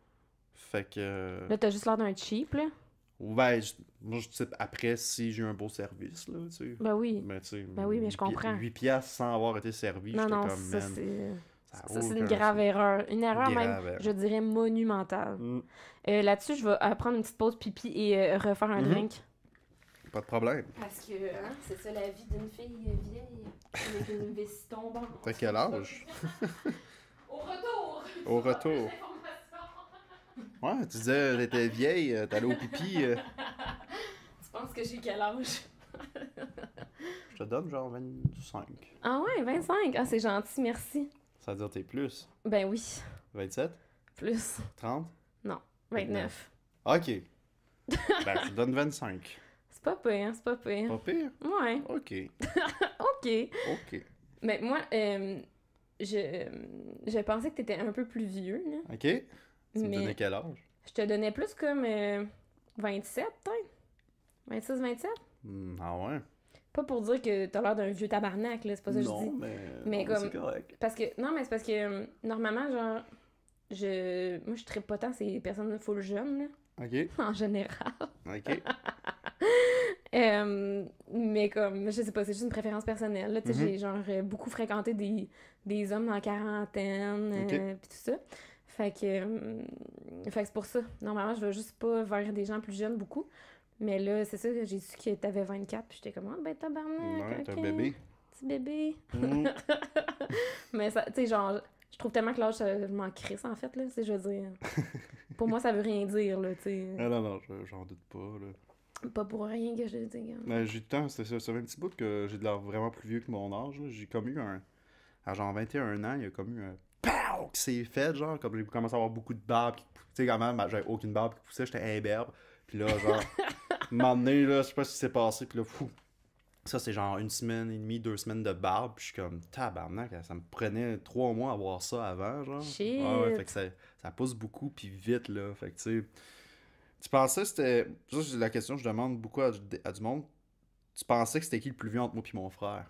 Fait que... Euh, là, t'as juste l'air d'un cheap, là. Ouais, je... moi, je type après si j'ai eu un beau service, là, tu sais. Ben oui. Ben, tu sais, ben oui, mais je comprends. 8 piastres sans avoir été servi, non, non, comme, ça, c'est... Ça, c'est une grave erreur. Une erreur même, je dirais, monumentale. Mm. Euh, là-dessus, je vais euh, prendre une petite pause pipi et euh, refaire un mm-hmm. drink. Pas de problème. Parce que hein, c'est ça la vie d'une fille vieille avec une vessie tombante. T'as quel âge? Au retour! Au retour. Ouais, tu disais, t'étais vieille, t'allais au pipi. Tu penses que j'ai quel âge? je te donne genre 25. Ah ouais, 25. Ah, c'est gentil, merci. C'est-à-dire que t'es plus? Ben oui. 27? Plus. 30? Non. 29. OK. ben, tu donnes 25. C'est pas pire, c'est pas pire. Pas pire? Ouais. OK. OK. OK. Mais moi, euh, je, euh, je pensais que t'étais un peu plus vieux, là. OK. Tu mais me donnais quel âge? Je te donnais plus comme 27, euh, peut-être? 26-27? Hmm, ah ouais? Pas pour dire que t'as l'air d'un vieux tabarnak, là, c'est pas ça que je dis. Mais, comme. Correct. Parce que. Non, mais c'est parce que euh, normalement, genre. Je. Moi, je suis pas tant ces personnes full jeunes, là. En général. mais comme, je sais pas, c'est juste une préférence personnelle. Là, mm-hmm. j'ai genre euh, beaucoup fréquenté des, hommes en quarantaine, euh, pis puis tout ça. Fait que, c'est pour ça. Normalement, je veux juste pas voir des gens plus jeunes beaucoup. Mais là, c'est ça que j'ai su que t'avais 24, puis j'étais comme, ah, ben tabarnak. Ouais, t'es un bébé. Petit bébé. Mm. mais ça, tu sais, genre, je trouve tellement que l'âge, euh, je m'en crisse, en fait, là, tu je veux dire. pour moi, ça veut rien dire, là, tu sais. Ah non, non, j'en doute pas, là. Pas pour rien que je le dis. Ben, j'ai le temps, ça, ça un petit bout que j'ai de l'air vraiment plus vieux que mon âge, J'ai comme eu un. À genre 21 ans, il y a comme eu un POW qui s'est fait, genre, comme j'ai commencé à avoir beaucoup de barbe. Tu sais, quand même, j'avais aucune barbe qui poussait, j'étais imberbe. Puis là, genre. m'emmener, là, je sais pas ce qui s'est passé, puis là, fou. Ça, c'est genre une semaine et demie, deux semaines de barbe. je suis comme, tabarnak, ça me prenait trois mois à voir ça avant, genre. Shit. Ah ouais, fait que ça, pousse beaucoup, puis vite, là. Fait que, tu Tu pensais, c'était. c'est la question que je demande beaucoup à, du monde. Tu pensais que c'était qui le plus vieux entre moi puis mon frère?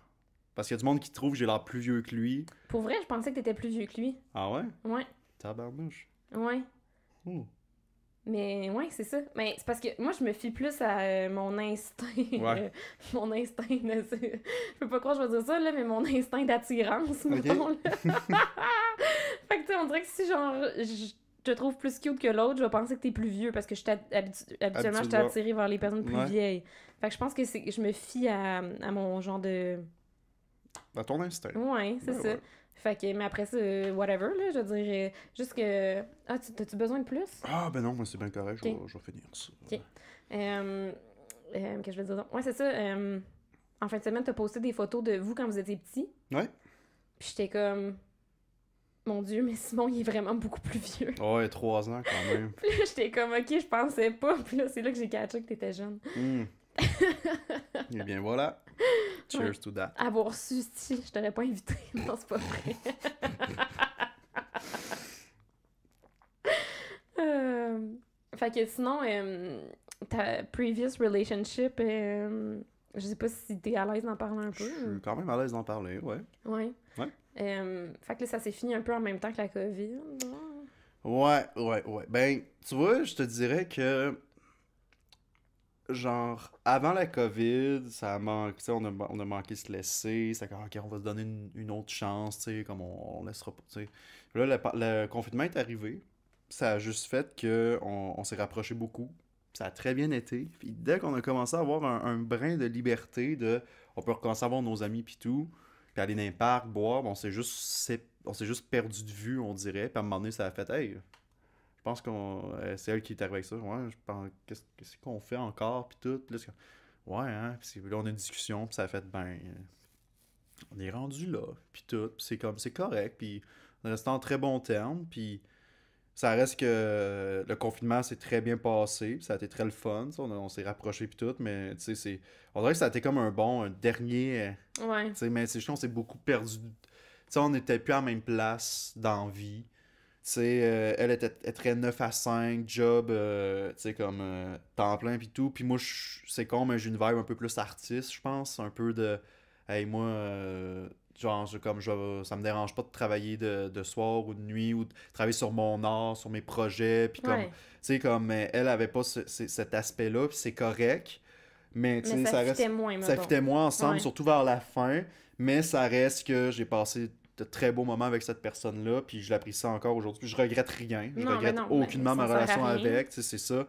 Parce qu'il y a du monde qui trouve que j'ai l'air plus vieux que lui. Pour vrai, je pensais que t'étais plus vieux que lui. Ah ouais? Ouais. Tabarnouche. Ouais. Hmm. Mais ouais, c'est ça. Mais c'est parce que moi, je me fie plus à euh, mon instinct. Euh, mon instinct je peux pas croire que je vais dire ça, là, mais mon instinct d'attirance, okay. mettons, fait que tu sais, on dirait que si genre... Je te trouve plus cute que l'autre, je vais penser que t'es plus vieux parce que je habituellement, je t'ai vers les personnes plus vieilles. Fait que je pense que je me fie à... à, mon genre de... À ton instinct. Ouais, c'est ça. Fait que, mais après ça, euh, whatever, là, je veux dire, euh, juste que. Ah, t'as-tu besoin de plus? Ah, ben non, moi, c'est bien correct, je, vais, finir ça. Ok. Euh, euh ce que je veux dire donc? Ouais, c'est ça. Euh, en fin de semaine, t'as posté des photos de vous quand vous étiez petit. Ouais. Puis j'étais comme. Mon Dieu, mais Simon, il est vraiment beaucoup plus vieux. Ah ouais, trois ans quand même. puis j'étais comme, ok, je pensais pas. Puis là, c'est là que j'ai catché que t'étais jeune. Hmm. Eh bien voilà. Cheers to that. Avoir su si je t'aurais pas invité, non, c'est pas vrai. Euh, fait que sinon, euh, ta previous relationship, euh, je sais pas si t'es à l'aise d'en parler un peu. Je suis hein. quand même à l'aise d'en parler, ouais. Ouais. Ouais. fait que là, ça s'est fini un peu en même temps que la COVID. ouais, ouais. ouais. Ben, tu vois, je te dirais que genre, avant la COVID, ça manque, on a, on a manqué se laisser, c'est ok, on va se donner une, autre chance, tu sais, comme on, on laissera pas, Là, le, confinement est arrivé, ça a juste fait que on, s'est rapproché beaucoup, ça a très bien été, puis dès qu'on a commencé à avoir un, brin de liberté, de, on peut recommencer à voir nos amis puis tout, puis aller dans un parc, boire, on s'est juste, on s'est juste perdu de vue, on dirait, puis à un moment donné, ça a fait, hey, je pense qu'on euh, c'est elle qui est arrivée avec ça. Ouais, je pense, qu'est-ce qu'on fait encore, puis tout. ouais, hein, on a une discussion, puis ça fait, ben, on est rendu là, puis tout. c'est comme, c'est correct, puis on resté en très bon terme, puis ça reste que euh, le confinement s'est très bien passé, ça a été très le fun, on, s'est rapprochés puis tout, mais tu sais, c'est... On dirait que ça a été comme un bon, un dernier... Euh, ouais. mais c'est on s'est beaucoup perdu... Tu sais, on n'était plus à la même place dans vie sais, euh, elle était très 9 à 5, job, euh, tu sais, comme euh, temps plein puis tout. Puis moi, c'est con, mais j'ai une vibe un peu plus artiste, je pense. Un peu de. Hey, moi, genre, comme je, ça me dérange pas de travailler de, de, soir ou de nuit ou de travailler sur mon art, sur mes projets. Puis comme. Tu sais, comme elle avait pas cet aspect-là, puis c'est correct. Mais, mais ça, ça, fitait reste, moins, ça moins ensemble, surtout vers la fin. Mais ça reste que j'ai passé de très beaux moments avec cette personne-là, puis je ça encore aujourd'hui. Je regrette rien. Je ne regrette aucunement ma relation avec, c'est ça.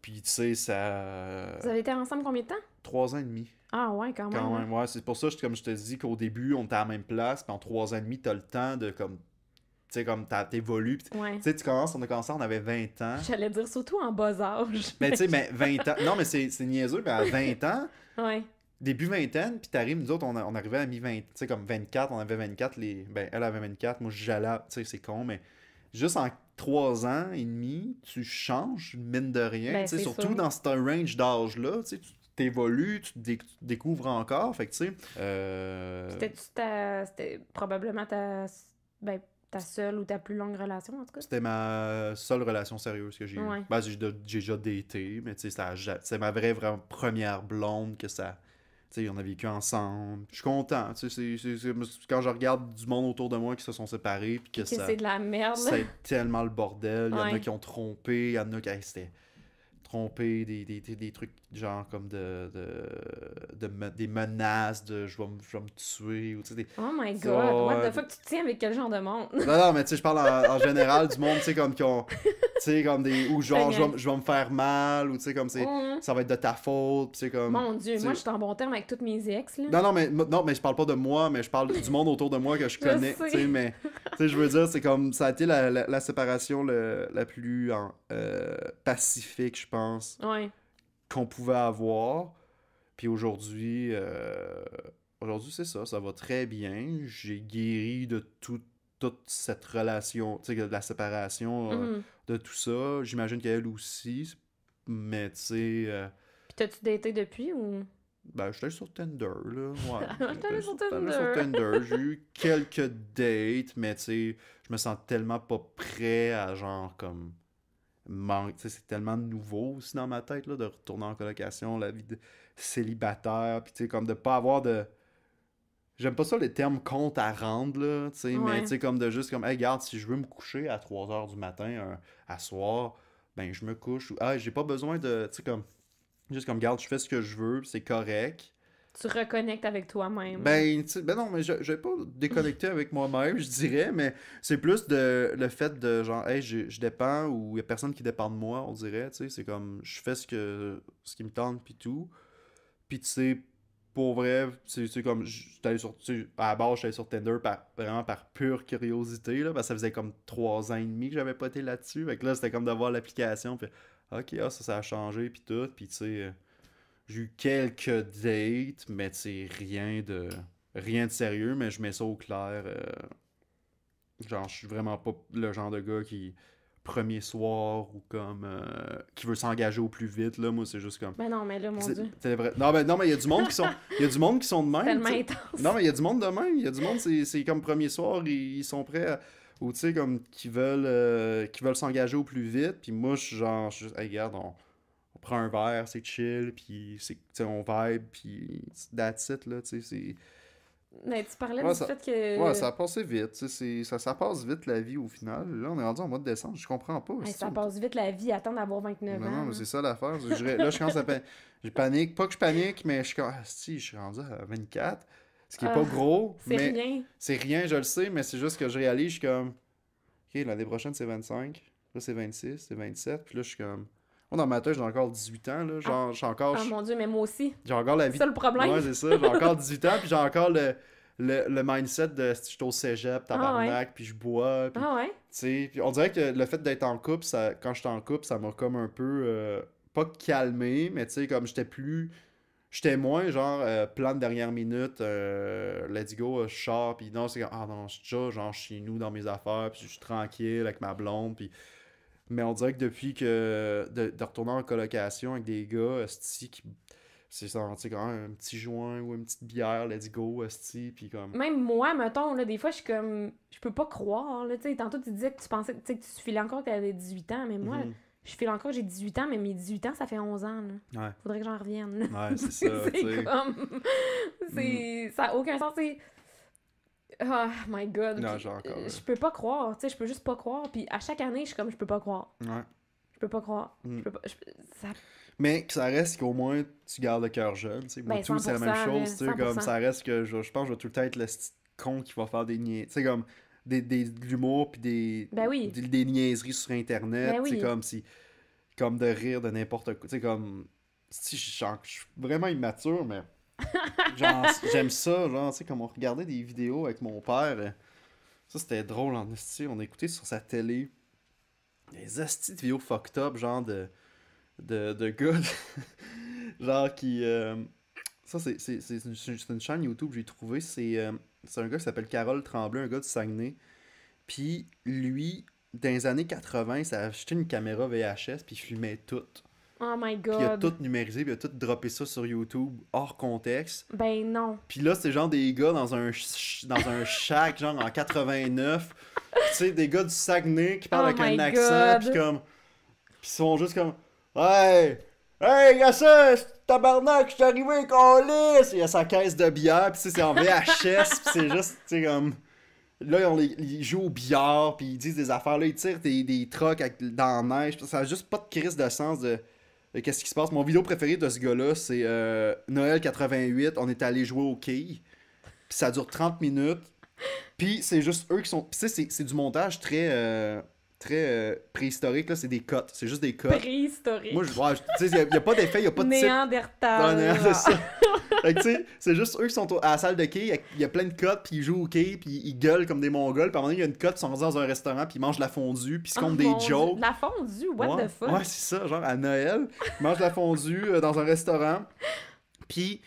Puis, tu sais, ça. Vous avez été ensemble combien de temps Trois ans et demi. Ah, ouais, quand même. Quand hein. même, ouais. C'est pour ça, comme je te dis, qu'au début, on était à la même place, puis en trois ans et demi, as le temps de, comme, tu sais, comme t'évolues. puis Tu sais, tu commences, on a commencé, on avait 20 ans. J'allais dire surtout en bas âge. Mais tu sais, mais 20 ans. Non, mais c'est niaiseux, mais à 20 ans. ouais début vingtaine, puis t'arrives, nous autres, on, on arrivait à mi-20, tu sais, comme 24, on avait 24, les, ben, elle avait 24, moi j'allais, tu sais, c'est con, mais juste en trois ans et demi, tu changes, mine de rien, ben, tu sais, surtout dans ce range d'âge-là, tu sais, t'évolues, tu, te découvres encore, fait que, tu sais... Euh, C'était-tu ta... C'était probablement ta... Ben, ta seule ou ta plus longue relation, en tout cas? C'était ma seule relation sérieuse que j'ai eue. Ben, j'ai déjà daté, mais tu sais, c'est ma vraie, première blonde que ça on a vécu ensemble. Je suis content. quand je regarde du monde autour de moi qui se sont séparés, puis que, ça. c'est de la merde. C'est tellement le bordel. Il y en a qui ont trompé, il y a qui des, des, des, trucs genre comme de, de, de des menaces de je vais, je vais me tuer ou tu sais Oh my god, ah, what the fuck, tu te tiens avec quel genre de monde? non, non, mais tu sais, je parle en, général du monde, tu sais, comme qui ont. Tu sais, comme des. Ou genre, je vais, me faire mal, ou tu sais, comme c'est. Ça va être de ta faute, tu sais, comme. Mon dieu, moi, je suis en bon terme avec toutes mes ex, là. Non, non, mais, non, mais je parle pas de moi, mais je parle du monde autour de moi que je connais, tu sais, mais. Tu sais, je veux dire, c'est comme. Ça a été la, la, séparation le, la plus euh, pacifique, je pense qu'on pouvait avoir. Puis aujourd'hui, euh, aujourd'hui c'est ça, ça va très bien. J'ai guéri de toute cette relation, de la séparation, euh, mhm. de tout ça. J'imagine qu'elle aussi, mais tu sais. Euh, Puis t'as-tu daté depuis ou? Ben, je suis allé sur Tinder, là. sur Tinder. J'ai eu quelques dates, mais tu sais, je me sens tellement pas prêt à genre comme c'est tellement nouveau aussi dans ma tête là, de retourner en colocation, la vie de célibataire, puis comme de pas avoir de. J'aime pas ça les termes compte à rendre, là, mais comme de juste comme, hey, garde, si je veux me coucher à 3 h du matin, euh, à soir, ben je me couche, ou, ah, j'ai pas besoin de, tu comme, juste comme, garde, je fais ce que je veux, c'est correct, tu reconnectes avec toi-même. Ben, ben non, mais je, pas déconnecté avec moi-même, je dirais, mais c'est plus de le fait de genre, hey, je, dépends ou il y a personne qui dépend de moi, on dirait, tu sais. C'est comme, je fais ce, que, ce qui me tente, puis tout. Puis tu sais, pour vrai, c'est comme, sur, à la base, j'étais sur Tinder par, vraiment par pure curiosité, là, parce ça faisait comme trois ans et demi que j'avais pas été là-dessus. Fait que là, c'était comme d'avoir l'application, puis ok, ah, ça, ça a changé, puis tout, puis tu sais j'ai eu quelques dates, mais c'est rien de rien de sérieux, mais je mets ça au clair. Euh, genre, je suis vraiment pas le genre de gars qui premier soir ou comme euh, qui veut s'engager au plus vite là moi c'est juste comme ben non mais là mon dieu non mais ben, non mais il y a du monde qui sont il y a du monde qui sont de même non mais il y a du monde de même il y a du monde c'est comme premier soir ils, sont prêts ou tu sais comme qui veulent euh, qui veulent s'engager au plus vite puis moi je genre je, hey, regarde on, prend un verre, c'est chill, puis on vibe, puis that's it, là, tu sais, c'est... Mais tu parlais du fait que. Ouais, ça a passé vite. Ça, ça passe vite la vie au final. Là, on est rendu en mois de décembre. Je comprends pas. Mais ça passe vite la vie. attendre d'avoir 29 ans. Non, mais c'est ça l'affaire. là, je commence à pan... je panique. Pas que je panique, mais je suis comme. Ah, je suis rendu à 24. Ce qui est pas ah, gros. C'est mais... rien. C'est rien, je le sais, mais c'est juste que je réalise. Je suis comme. Ok, l'année prochaine, c'est 25. Là, c'est 26, c'est 27. Puis là, je suis comme. Moi, dans ma tête, j'ai encore 18 ans. Là. Genre, j'ai encore. Ah mon Dieu, mais moi aussi. J'ai encore la vie. C'est ça le problème. Ouais, c'est ça. J'ai encore 18 ans, puis j'ai encore le, le, mindset de si je suis au cégep, ah, tabarnak, puis je bois. Puis, ah ouais. Tu sais, on dirait que le fait d'être en couple, ça, quand j'étais en couple, ça m'a comme un peu. Euh, pas calmé, mais tu sais, comme j'étais plus. J'étais moins genre plein euh, plan de dernière minute, euh, let's go, je sors, puis non, c'est comme, ah non, je suis déjà genre chez nous dans mes affaires, puis je suis tranquille avec ma blonde, puis mais on dirait que depuis que. de, retourner en colocation avec des gars, qui c'est senti quand même un petit joint ou une petite bière, let's go, puis comme... Même moi, mettons, là, des fois, je suis comme... Je peux pas croire, là, tu sais, tantôt, tu disais que tu pensais, que tu filais encore que t'avais 18 ans, mais moi, mhm. je file encore j'ai 18 ans, mais mes 18 ans, ça fait 11 ans, là. Faudrait que j'en revienne, c'est ça, c'est comme... Hmm. Ça aucun sens, Oh my god. Euh, je peux pas croire, tu sais, je peux juste pas croire. Puis à chaque année, je suis comme, je peux pas croire. Ouais. Je peux pas croire. Mm. Mais ça reste qu'au moins, tu gardes le cœur jeune, tu sais. Ben, tout, c'est la même chose, tu sais. Comme ça reste que je, pense que je vais tout le temps être le con qui va faire des niais. Tu sais, comme des, des, de l'humour puis des, ben des, niaiseries sur Internet. C'est ben comme si. Comme de rire de n'importe quoi. Tu sais, comme. Si je suis vraiment immature, mais j'aime ça, là tu sais, comme on regardait des vidéos avec mon père. Euh, ça, c'était drôle en On écoutait sur sa télé des astuces de vidéos fucked up, genre de, de, de gars, genre qui. Euh, ça, c'est, une, chaîne YouTube que j'ai trouvé. Euh, c'est, un gars qui s'appelle Carole Tremblay, un gars de Saguenay. Puis lui, dans les années 80, il s'est acheté une caméra VHS, puis il filmait tout. Oh my god. il a tout numérisé, puis il a tout droppé ça sur YouTube hors contexte. Ben non. Puis là, c'est genre des gars dans un, dans un shack, genre en 89. Tu sais, des gars du Saguenay qui parlent oh avec un accent, puis comme. Puis sont juste comme. Hey! Hey, y'a ça! Tabarnak, je suis arrivé, calisse! Il y a sa caisse de bière, puis c'est en VHS, puis c'est juste, tu sais, comme. Là, ils jouent au billard, puis ils disent des affaires, là, ils tirent des, des dans la neige. Ça n'a juste pas de crise de sens de. Qu'est-ce qui se passe? Mon vidéo préférée de ce gars-là, c'est euh, Noël 88. On est allé jouer au quai. Puis ça dure 30 minutes. Puis c'est juste eux qui sont. c'est, c'est, du montage très. Euh, très euh, préhistorique, là, c'est des cotes. C'est juste des cotes. Préhistorique. Moi, je vois, tu sais, il n'y a, pas d'effet, il n'y a pas de Néandertal. c'est juste eux qui sont à la salle de quai, il y, a plein de cotes, puis ils jouent au quai, puis ils gueulent comme des mongols, puis à un moment il y a une cote, ils sont dans un restaurant, puis ils mangent de la fondue, puis ils se oh comptent des jokes. La fondue, what the fuck? Ouais, c'est ça, genre à Noël, ils mangent de la fondue euh, dans un restaurant, puis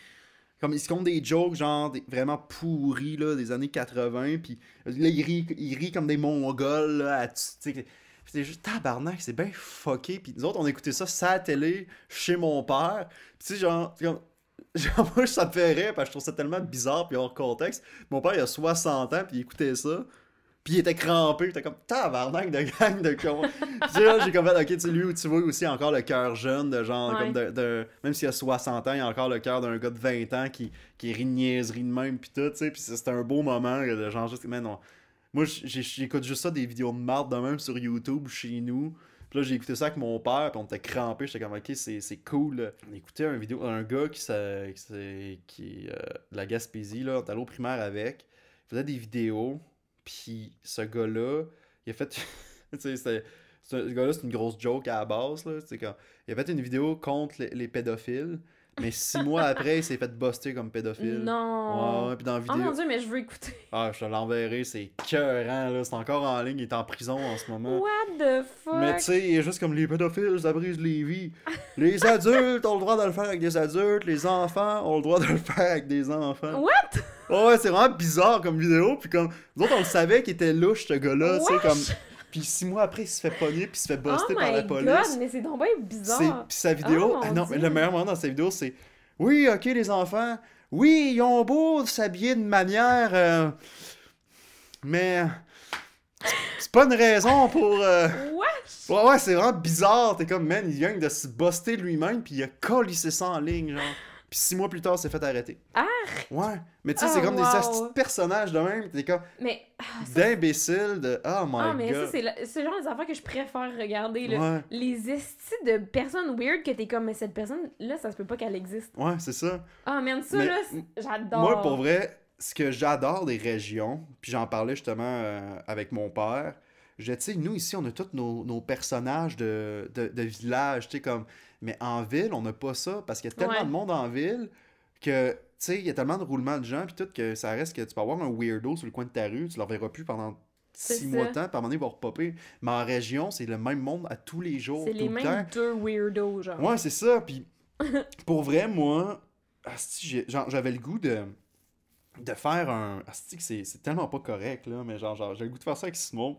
comme ils se comptent des jokes genre vraiment pourris des années 80 puis là ils rient, comme des mongols là, c'est juste tabarnak, c'est bien fucké. Puis nous autres, on écoutait ça à la télé, chez mon père. tu genre, moi, je me parce que je trouve ça tellement bizarre puis hors contexte. Mon père, il a 60 ans, puis il écoutait ça. Puis il était crampé. T'es comme, tabarnak de gang de con. j'ai comme fait, ok, tu lui, tu vois aussi encore le cœur jeune, de genre, comme de, même s'il a 60 ans, il a encore le cœur d'un gars de 20 ans qui, qui rit niaiserie de même, pis tout, tu sais. Puis c'était un beau moment, genre, juste, mais non. Moi, j'écoute juste ça, des vidéos de marde de même sur YouTube chez nous. pis là, j'ai écouté ça avec mon père, pis on était crampé. J'étais comme, ok, c'est cool. On écoutait un, vidéo, un gars qui, ça, qui, qui euh, de la Gaspésie, là, on est primaire avec. Il faisait des vidéos Pis ce gars-là, il a fait. ce gars-là, c'est une grosse joke à la base. Là. Il a fait une vidéo contre les, pédophiles. Mais six mois après, il s'est fait buster comme pédophile. Non. Ouais, dans oh vidéo... Oh mon dieu, mais je veux écouter. Ah, je te l'enverrai, c'est cœurant, C'est encore en ligne, il est en prison en ce moment. What the fuck? Mais tu sais, il est juste comme les pédophiles, ça brise les vies. les adultes ont le droit de le faire avec des adultes, les enfants ont le droit de le faire avec des enfants. What? ouais, c'est vraiment bizarre comme vidéo. Puis comme, nous autres, on le savait qu'il était louche, ce gars-là. Tu sais, comme. Puis six mois après, il se fait pogner puis se fait oh buster par la police. God, mais c'est donc bizarre. Puis sa vidéo. Oh, non, mais le meilleur moment dans sa vidéo, c'est Oui, ok, les enfants. Oui, ils ont beau s'habiller de manière. Euh, mais. C'est pas une raison pour. Euh, ouais, ouais, c'est vraiment bizarre. T'es comme, man, il vient de se buster lui-même puis il a collé ça en ligne, genre. Puis six mois plus tard, c'est fait arrêter. Ah! Ouais. Mais tu sais, ah, c'est comme des des astuces personnages de même. T'es comme. Mais. Ah, D'imbécile de. Oh my God! ah, mais ça, c'est le... ce genre d'affaires que je préfère regarder. Les astuces de personnes weird que t'es comme, mais cette personne-là, ça se peut pas qu'elle existe. Ouais, c'est ça. Ah, oh, man, ça, là, j'adore. Moi, pour vrai, ce que j'adore des régions, puis j'en parlais justement euh, avec mon père, je sais, nous ici, on a tous nos, personnages de, de village, tu sais, comme mais en ville, on n'a pas ça parce qu'il y a tellement de monde en ville que, tu sais, il y a tellement de roulement de gens puis tout que ça reste que tu peux avoir un weirdo sur le coin de ta rue, tu le verras plus pendant six mois de temps, par moment, il va repopper. Mais en région, c'est le même monde à tous les jours. C'est les mêmes deux weirdos, genre. Ouais, c'est ça. Puis pour vrai, moi, j'avais le goût de de faire un. c'est tellement pas correct, là, mais genre, genre j'ai le goût de faire ça avec Simon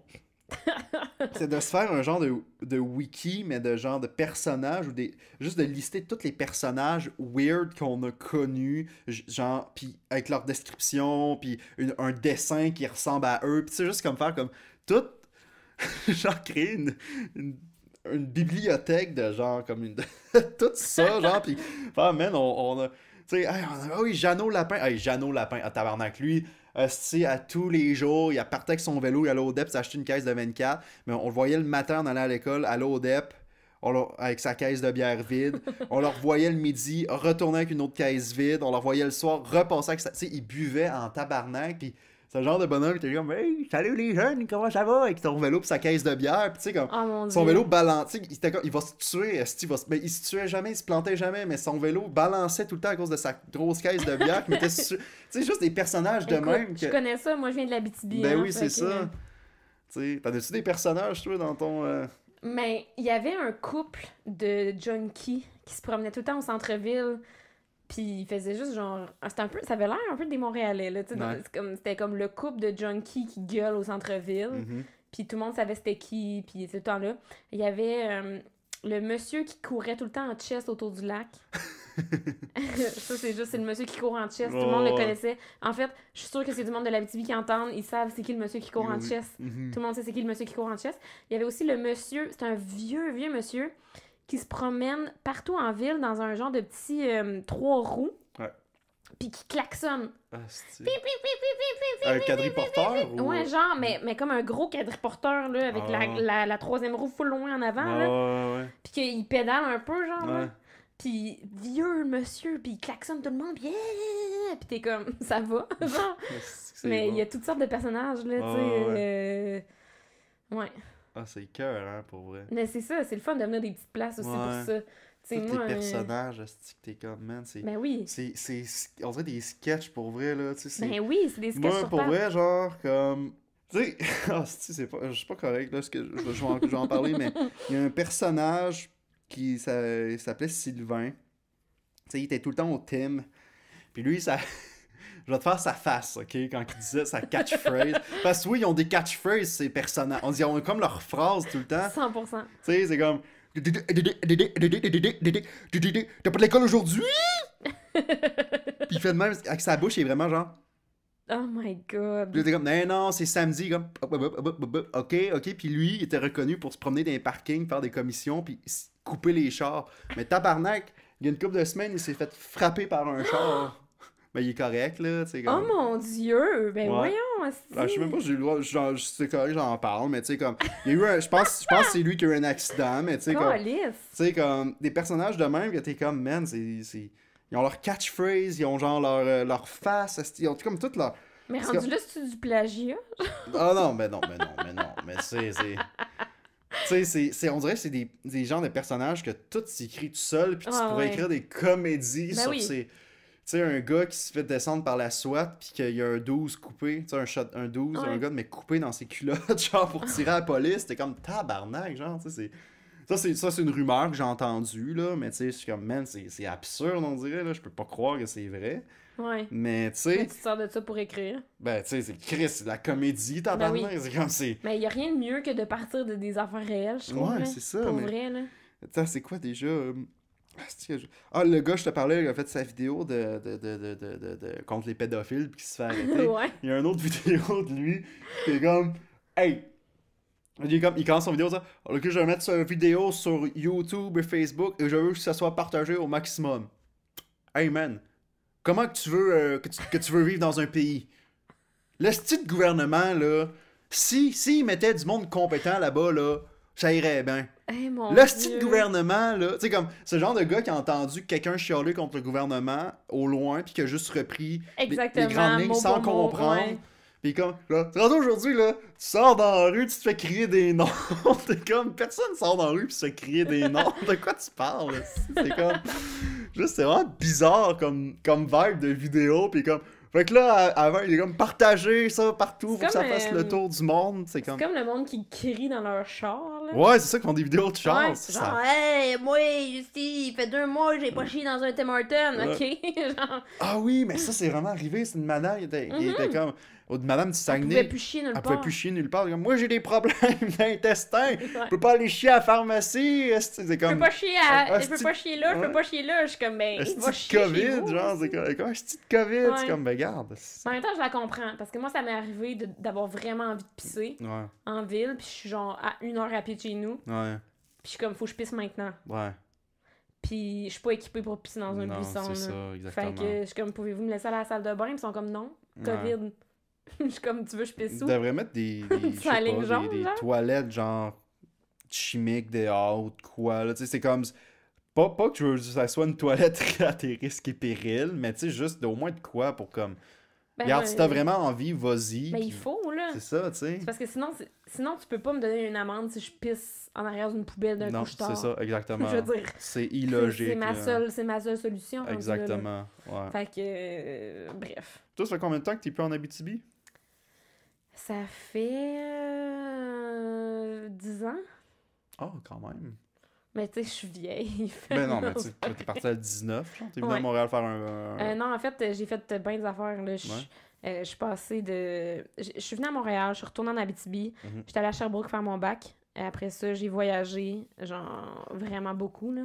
c'est de se faire un genre de, wiki, mais de genre de personnages ou des. Juste de lister tous les personnages weird qu'on a connus, genre, puis avec leur description, puis un dessin qui ressemble à eux, puis c'est juste comme faire comme. Tout. genre créer une, bibliothèque de genre comme une tout ça genre puis man on, a tu sais ah oui Jeannot Lapin hey Jeannot Lapin à ah, tabarnak lui Hostie, à tous les jours, il partait avec son vélo, il allait au DEP s'acheter une caisse de 24. Mais on le voyait le matin en allant à l'école, aller au DEP, avec sa caisse de bière vide. on le voyait le midi, retourner avec une autre caisse vide. On le voyait le soir, repenser avec sa. Tu sais, en tabarnak. Puis c'est le genre de bonhomme qui est comme Hey, salut les jeunes, comment ça va? Avec son vélo pis sa caisse de bière, pis tu sais, comme oh, son vélo balançait, il, il va se tuer, il se... mais il se tuait jamais, il se plantait jamais, mais son vélo balançait tout le temps à cause de sa grosse caisse de bière qui mettait Tu sais, juste des personnages de même. Que... Je connais ça, moi je viens de la BTB. Ben hein, oui, c'est ça. Euh, tu sais, t'en as-tu des personnages, toi, dans ton. Euh? Mais il y avait un couple de junkies qui se promenaient tout le temps au centre-ville. Puis il faisait juste genre. Ah, c'était un peu. Ça avait l'air un peu des Montréalais, là. sais. C'était comme, le couple de junkies qui gueule au centre-ville. Mm-hmm. Puis tout le monde savait c'était qui. Puis tout le temps-là. Il y avait euh, le monsieur qui courait tout le temps en chest autour du lac. ça, c'est juste, c'est le monsieur qui court en chest. Tout le monde le connaissait. En fait, je suis sûre que c'est du monde de la BTV qui entend. Ils savent c'est qui le monsieur qui court en chest. Mm-hmm. Tout le monde sait c'est qui le monsieur qui court en chest. Il y avait aussi le monsieur. C'est un vieux, vieux monsieur qui se promène partout en ville dans un genre de petit euh, trois roues. Puis qui klaxonne. un quadriporteur? Ouais, genre, mais, mais comme un gros quadriporteur, là, avec la, ah. la, troisième roue full loin en avant, Puis qu'il pédale un peu, genre, Puis vieux monsieur, puis il klaxonne tout le monde, puis t'es comme, ça va, mais il y a toutes sortes de personnages, là, tu sais. ouais. Euh, ah, c'est cœur, hein, pour vrai. Mais c'est ça, c'est le fun venir des petites places aussi pour ça. c'est Tous tes personnages, euh... t'es comme, man, c'est... Ben oui. C'est, on dirait des sketchs pour vrai, là, tu sais. Ben oui, c'est des sketchs Moi, pour vrai, genre, comme... Tu sais, ah, c'est pas... Je suis pas correct, là, que je, vais en, en parler, mais il y a un personnage qui s'appelait Sylvain. Tu sais, il était tout le temps au thème. Puis lui, ça... Je vais te faire sa face, OK, quand il disait sa catchphrase. Parce que oui, ils ont des catchphrases, ces personnages. On dit, on ont comme leur phrase tout le temps. 100%. Tu sais, c'est comme. T'as pas de l'école aujourd'hui? Puis il fait de même avec sa bouche, il est vraiment genre. Oh my god. il était comme, non, non, c'est samedi. Comme, ok, ok. Puis lui, il était reconnu pour se promener dans les parkings, faire des commissions, puis couper les chars. Mais tabarnak, il y a une couple de semaines, il s'est fait frapper par un char. Mais ben, il est correct, là. Comme... Oh mon Dieu! Ben voyons, Alors, ah, Je sais même pas si j'ai le droit. c'est correct, j'en parle, mais tu sais, comme. Il y a eu un... Je pense, que c'est lui qui a eu un accident, mais tu sais, comme. Tu sais, comme. Des personnages de même que t'es comme, man, c'est. Ils ont leur catchphrase, ils ont genre leur, euh, leur face, ils ont comme toute leur. Mais rendu là, c'est du plagiat? Ah oh, non, mais non, mais non, mais non, mais c'est. Tu sais, c'est, on dirait que c'est des, des genres de personnages que tout s'écrit tout seul, puis tu pourrais écrire des comédies ben sur ces sais, un gars qui se fait descendre par la SWAT, puis qu'il y a un 12 coupé, tu sais, un, shot, un 12, un gars, mais coupé dans ses culottes, genre, pour tirer à la police, c'était comme tabarnak, genre, tu sais, c'est... Ça, c'est une rumeur que j'ai entendue, là, mais tu sais, je suis comme, man, c'est absurde, on dirait, là, je peux pas croire que c'est vrai. Ouais. Mais tu sais. Tu sors de ça pour écrire. Ben tu sais, c'est Chris, c'est de la comédie, ben tabarnak. C'est comme c'est. Mais il y a rien de mieux que de partir de des affaires réelles, je trouve. Ouais, c'est ça. Pour vrai, là. Attends, c'est quoi déjà. Euh, ah, le gars, je te parlais, il a fait sa vidéo de, de, de, de contre les pédophiles qui se fait arrêter. Il y a une autre vidéo de lui qui est comme Hey! Il, commence son vidéo ça. disant que je vais mettre sa vidéo sur YouTube et Facebook et je veux que ça soit partagé au maximum. Hey man, comment que tu veux euh, que, tu, veux vivre dans un pays? Le style de gouvernement, là, si, si mettait du monde compétent là-bas, là, ça irait bien. Eh, le style de gouvernement, là, tu sais, comme ce genre de gars qui a entendu quelqu'un chialer contre le gouvernement au loin, puis qui a juste repris les, grandes lignes sans comprendre. Puis comme, là, aujourd'hui, là, tu sors dans la rue, tu te fais crier des noms. T'es comme, personne sort dans la rue puis se fait crier des noms. de quoi tu parles? C'est comme, juste, c'est vraiment bizarre comme, comme vibe de vidéo. Puis comme, fait que là, avant, il est comme partagé ça partout pour que ça fasse le euh, tour du monde. C'est comme... comme... le monde qui crie dans leur char. Là. Ouais, c'est ça font des vidéos de char. Ouais, genre, hey, moi, Justy, il fait deux mois que j'ai pas chié dans un Tim Hortons, ok? genre... Ah oui, mais ça, c'est vraiment arrivé. C'est une manière. il était mm-hmm. comme. Oh, de madame du Saguenay. Elle pouvait plus chier nulle part. plus chier nulle part. Moi, j'ai des problèmes d'intestin. Je peux pas aller chier à la pharmacie. Je peux pas chier, à... Ah, je peux pas chier là, ouais. je peux pas chier là. Je suis comme, C'est COVID, genre. C'est comme, de COVID. comme, ben, garde. En même temps, je la comprends. Parce que moi, ça m'est arrivé d'avoir vraiment envie de pisser en ville. Puis je suis genre à une heure à pied de chez nous. Ouais. Puis je suis comme, faut que je pisse maintenant. Ouais. Puis je suis pas équipée pour pisser dans un buisson. C'est ça, exactement. Fait que je suis comme, pouvez-vous me laisser à la salle de bain? Ils sont comme, non, COVID. je suis comme, tu veux, je pisse où? devrais mettre des, des, des, toilettes, genre, chimiques des ou quoi, Tu sais, c'est comme... Pas, pas que tu veux que ça soit une toilette à tes risques et périls, mais tu sais, juste au moins de quoi pour comme... Ben regarde, si t'as vraiment envie, vas-y. Ben, il faut, là. C'est ça, tu sais. Parce que sinon, sinon, tu peux pas me donner une amende si je pisse en arrière d'une poubelle d'un couche c'est ça, exactement. C'est illogique. C'est ma, seule, ma seule solution. Exactement, ouais. Fait que... Euh, bref. Toi, ça fait combien de temps que t'es plus en Abitibi? Ça fait 10 euh, ans. Oh, quand même. Mais tu sais, je suis vieille. Mais ben non, mais tu es partie à 19, Tu T'es venue à Montréal faire un. Euh, non, en fait, j'ai fait plein des affaires. Euh, je, suis passée de. Je suis venue à Montréal, je suis retournée en Abitibi. Mhm. J'étais allée à Sherbrooke faire mon bac. Et après ça, j'ai voyagé, genre, vraiment beaucoup, là.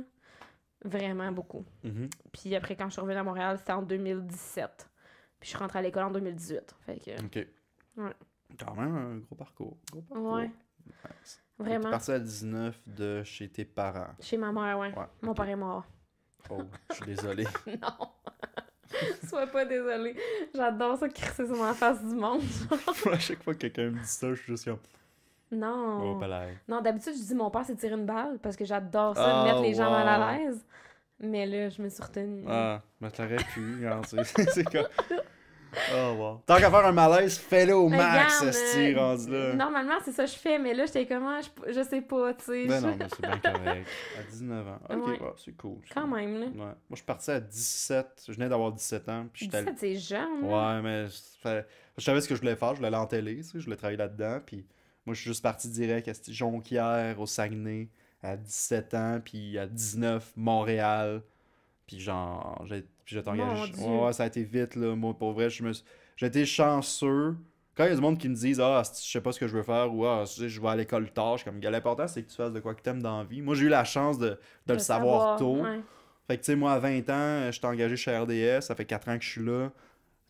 Vraiment beaucoup. Mhm. Puis après, quand je suis revenue à Montréal, c'était en 2017. Puis je suis rentrée à l'école en 2018. OK. Ouais. Quand même un gros parcours. Ouais. Vraiment. Tu parti à 19 de chez tes parents. Chez ma mère, ouais. Mon père est mort. Oh, je suis désolée. non. Sois pas désolée. J'adore ça crisser sur ma face du monde. à chaque fois que quelqu'un me dit ça, je suis juste comme. Non. Oh, non, d'habitude, je dis mon père s'est tiré une balle parce que j'adore ça, ah, mettre les gens mal à l'aise. Mais là, je me suis retenue. Ah, mais t'aurais pu, hein, c'est comme. Oh, wow. Tant qu'à faire un malaise, fais-le au max, ce euh, rendu là. Normalement, c'est ça que je fais, mais là, j'étais comment, ah, je, je sais pas, tu sais. Mais ben non, mais c'est bien correct. À 19 ans. Ok, bah, c'est cool. Quand même, là. Ouais. Moi, je suis parti à 17. Je venais d'avoir 17 ans. Puis 17, c'est jeune. Ouais, mais je... savais ce que je voulais faire. Je voulais aller en télé, tu sais. Je voulais travailler là-dedans. Puis moi, je suis juste parti direct à Jonquière, au Saguenay, à 17 ans. Puis à 19, Montréal. Puis genre, j'ai puis je t'engage. Ouais, ça a été vite, là. Moi, pour vrai, je me j'étais chanceux. Quand il y a du monde qui me disent Ah, je sais pas ce que je veux faire ou Ah, je vais à l'école tard, comme l'important c'est que tu fasses de quoi que t'aimes dans la vie. Moi, j'ai eu la chance de, le savoir, tôt. Fait que, tu sais, moi, à 20 ans, euh, je suis engagé chez RDS, ça fait 4 ans que je suis là.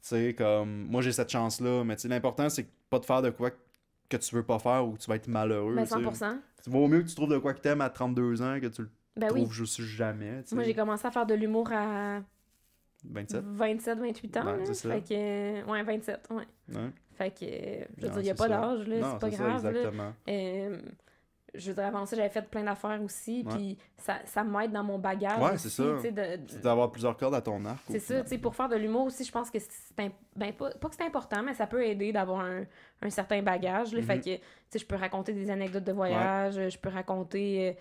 Tu sais, comme, moi, j'ai cette chance-là, mais tu sais, l'important, c'est pas de faire de quoi que tu veux pas faire ou que tu vas être malheureux. 100%. Ben, Vaut mieux que tu trouves de quoi que t'aimes à 32 ans que tu le ben, trouves jamais. Moi, j'ai commencé à faire de l'humour à 27? 28 ans. oui. fait 27, euh, ouais. Fait que, je veux dire, il n'y a pas d'âge, là, c'est pas grave. exactement. je veux dire, j'avais fait plein d'affaires aussi, puis ça, ça m'aide dans mon bagage. Ouais, c'est ça. D'avoir plusieurs cordes à ton arc. C'est ça, tu sais, pour faire de l'humour aussi, je pense que c'est. Ben, pas, que c'est important, mais ça peut aider d'avoir un, certain bagage. Là, mm-hmm. Fait que, tu sais, je peux raconter des anecdotes de voyage, je peux raconter. Euh,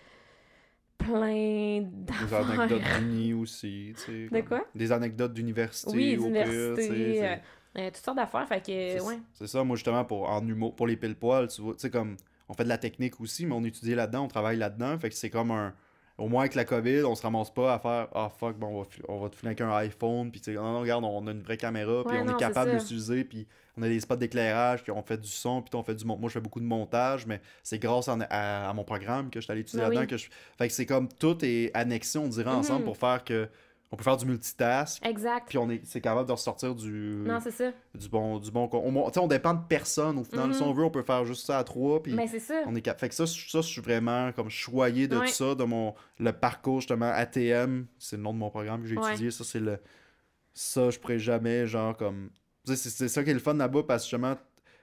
plein d'affaires. Des anecdotes d'uni aussi. Tu sais, de quoi? Des anecdotes d'université. Oui, e, d'université. Euh, euh, toutes sortes d'affaires. Fait que, C'est ça, moi, justement, pour, en pour les pile-poils, tu vois, tu sais, comme, on fait de la technique aussi, mais on étudie là-dedans, on travaille là-dedans. Fait que c'est comme un au moins avec la COVID, on se ramasse pas à faire Ah fuck, bon, on, va, te filer avec un iPhone, puis non, non, regarde, on a une vraie caméra, puis on est capable d'utiliser, de l'utiliser, puis on a des spots d'éclairage, puis on fait du son, puis on fait du Moi, je fais beaucoup de montage, mais c'est grâce à, mon programme que je suis allé étudier ah là-dedans. Je... Fait que c'est comme tout est annexé, on dirait, mm-hmm. ensemble pour faire que on peut faire du multitask. Exact. Puis on est, c'est capable de ressortir du. Du bon, du bon. On, dépend de personne. Au final, mm-hmm. si on veut, on peut faire juste ça à trois. Puis ben, c'est ça. On est Fait que ça, ça, je suis vraiment comme choyé de tout ça, de mon le parcours justement ATM. C'est le nom de mon programme que j'ai étudié. Ça, c'est le. Ça, je pourrais jamais, genre, comme. C'est ça qui est le fun là-bas parce que justement,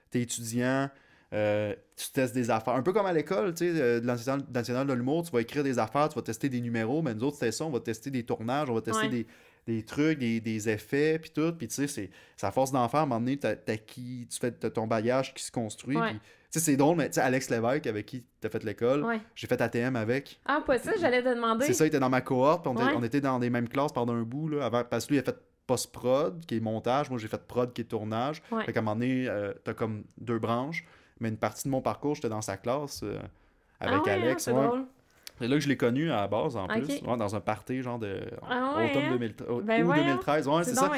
t'es étudiant, euh, tu testes des affaires. Un peu comme à l'école, tu sais, euh, de national de l'humour, tu vas écrire des affaires, tu vas tester des numéros, mais nous autres, c'était ça, on va tester des tournages, on va tester des, trucs, des, des effets, puis tout. Puis tu sais, c'est à force d'en faire, à un moment donné, qui, tu fais ton bagage qui se construit. tu sais, c'est drôle, mais tu sais, Alex Lévesque, avec qui t'as fait l'école, j'ai fait ATM avec. Ah, pas ça, j'allais te demander. C'est ça, il était dans ma cohorte, on, était dans les mêmes classes pendant un bout, là, avant, parce que lui, il a fait post-prod, qui est montage, moi, j'ai fait prod, qui est tournage. Fait un moment donné, euh, t'as comme deux branches mais une partie de mon parcours, j'étais dans sa classe euh, avec ah Alex. Hein, là que je l'ai connu à base, en plus, dans un party genre de ah automne 2013. Hein? Ben c'est, ça.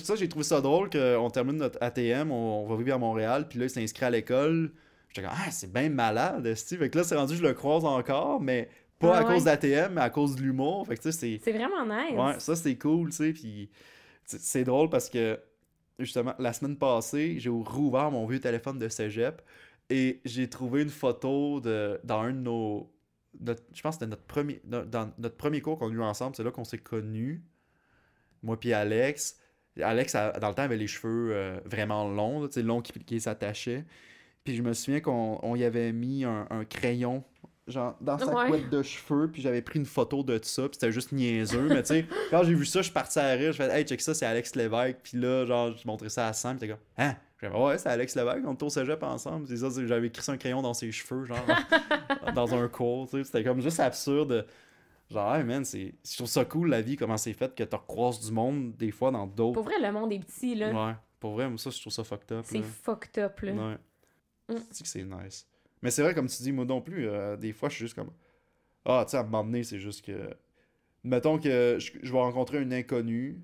ça. j'ai trouvé ça drôle qu'on termine notre ATM, on, va vivre à Montréal, puis là, il s'inscrit à l'école. J'étais comme, ah, c'est bien malade, Steve. Fait que là, c'est rendu, je le croise encore, mais pas ah à cause d'ATM, mais à cause de l'humour. Fait tu c'est. C'est vraiment nice. Ouais, ça, c'est cool, tu sais. Puis c'est drôle parce que justement, la semaine passée, j'ai rouvert mon vieux téléphone de cégep et j'ai trouvé une photo de, dans un de nos. je pense que c'était notre premier, dans notre premier cours qu'on a eu ensemble. C'est là qu'on s'est connus. Moi puis Alex. Alex, dans le temps, avait les cheveux euh, vraiment longs, longs qui, qui s'attachaient. Puis je me souviens qu'on y avait mis un, un crayon genre dans sa couette de cheveux puis j'avais pris une photo de ça puis c'était juste niaiseux mais tu sais quand j'ai vu ça je suis parti à rire je fais hey check ça c'est Alex Lévesque puis là genre je montré ça à Sam puis t'es comme hein ouais c'est Alex Lévesque on tourne ce cégep ensemble c'est ça j'avais écrit un crayon dans ses cheveux genre dans un cours tu sais c'était comme juste absurde Genre, hey man, c'est... je trouve ça cool la vie, comment c'est fait que tu croises du monde des fois dans d'autres. Pour vrai, le monde est petit, là. Ouais, pour vrai, moi, ça, je trouve ça fucked up. C'est fucked up, là. Ouais. Mm. C'est que c'est nice. Mais c'est vrai, comme tu dis, moi non plus, euh, des fois, je suis juste comme. Ah, tu sais, à donné, c'est juste que. Mettons que je, vais rencontrer un inconnu.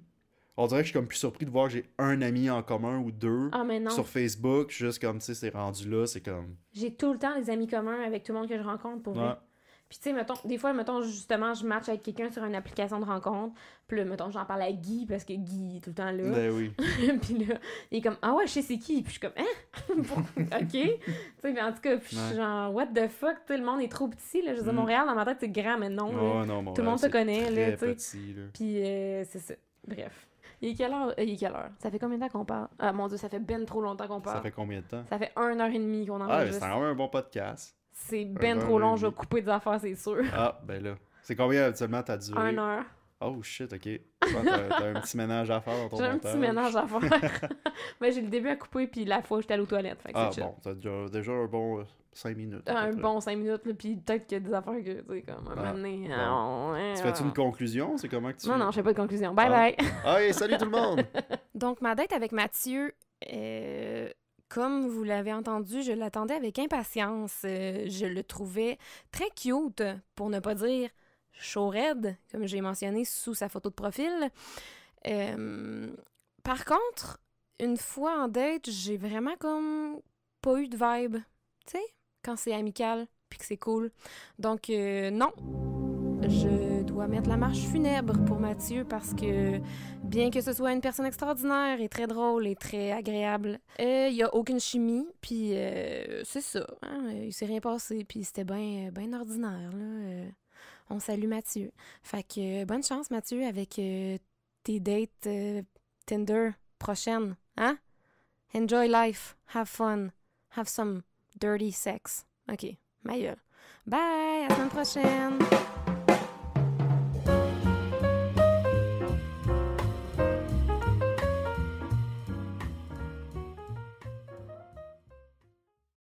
On dirait que je suis comme plus surpris de voir que j'ai un ami en commun ou deux ah, sur Facebook. juste comme, tu sais, c'est rendu là, c'est comme. J'ai tout le temps des amis communs avec tout le monde que je rencontre pour moi. Puis, tu sais, mettons, des fois, mettons, justement, je match avec quelqu'un sur une application de rencontre. Puis là, mettons, j'en parle à Guy parce que Guy est tout le temps là. Ben oui. puis là, il est comme, ah ouais, je sais c'est qui. Puis je suis comme, hein? ok. tu sais, mais en tout cas, puis je suis genre, what the fuck? Tu sais, le monde est trop petit. Là. Je veux mm. Montréal, dans ma tête, c'est grand, mais non. Oh, là. non tout le monde se connaît. Là, petit, sais Puis euh, c'est ça. Bref. Il est quelle heure? Euh, il est quelle heure? Ça fait combien de temps qu'on parle? Ah mon dieu, ça fait ben trop longtemps qu'on parle. Ça fait combien de temps? Ça fait une heure et demie qu'on en Ah, c'est un bon podcast. C'est ben trop long, je vais couper des affaires, c'est sûr. Ah, ben là. C'est combien habituellement t'as duré? Une heure. Oh shit, ok. T'as un petit ménage à faire dans ton J'ai un petit ménage à faire. Mais j'ai le début à couper, puis la fois, j'étais allée aux toilettes. ah bon, t'as déjà, un bon 5 euh, minutes. Un bon 5 minutes, puis peut-être qu'il y a des affaires que, tu sais, comme, à un ah, moment donné. Ah, tu fais-tu une conclusion? C'est comment que tu... Non, non, je fais pas de conclusion. Bye ah. bye! Hey, salut tout le monde! Donc, ma date avec Mathieu... Euh, comme vous l'avez entendu, je l'attendais avec impatience. Euh, je le trouvais très cute, pour ne pas dire chaud red comme j'ai mentionné sous sa photo de profil. Euh, par contre, une fois en date, j'ai vraiment comme pas eu de vibe, tu sais, quand c'est amical puis que c'est cool. Donc euh, non, je dois mettre la marche funèbre pour Mathieu parce que Bien que ce soit une personne extraordinaire et très drôle et très agréable, il euh, y n'y a aucune chimie, puis euh, c'est ça. Il hein, euh, Il s'est rien passé, puis c'était bien ben ordinaire. on salue Mathieu. Fait que bonne chance, Mathieu, avec tes dates Tinder prochaines. Hein? Enjoy life, have fun, have some dirty sex. OK, meilleur. Bye, à la semaine prochaine!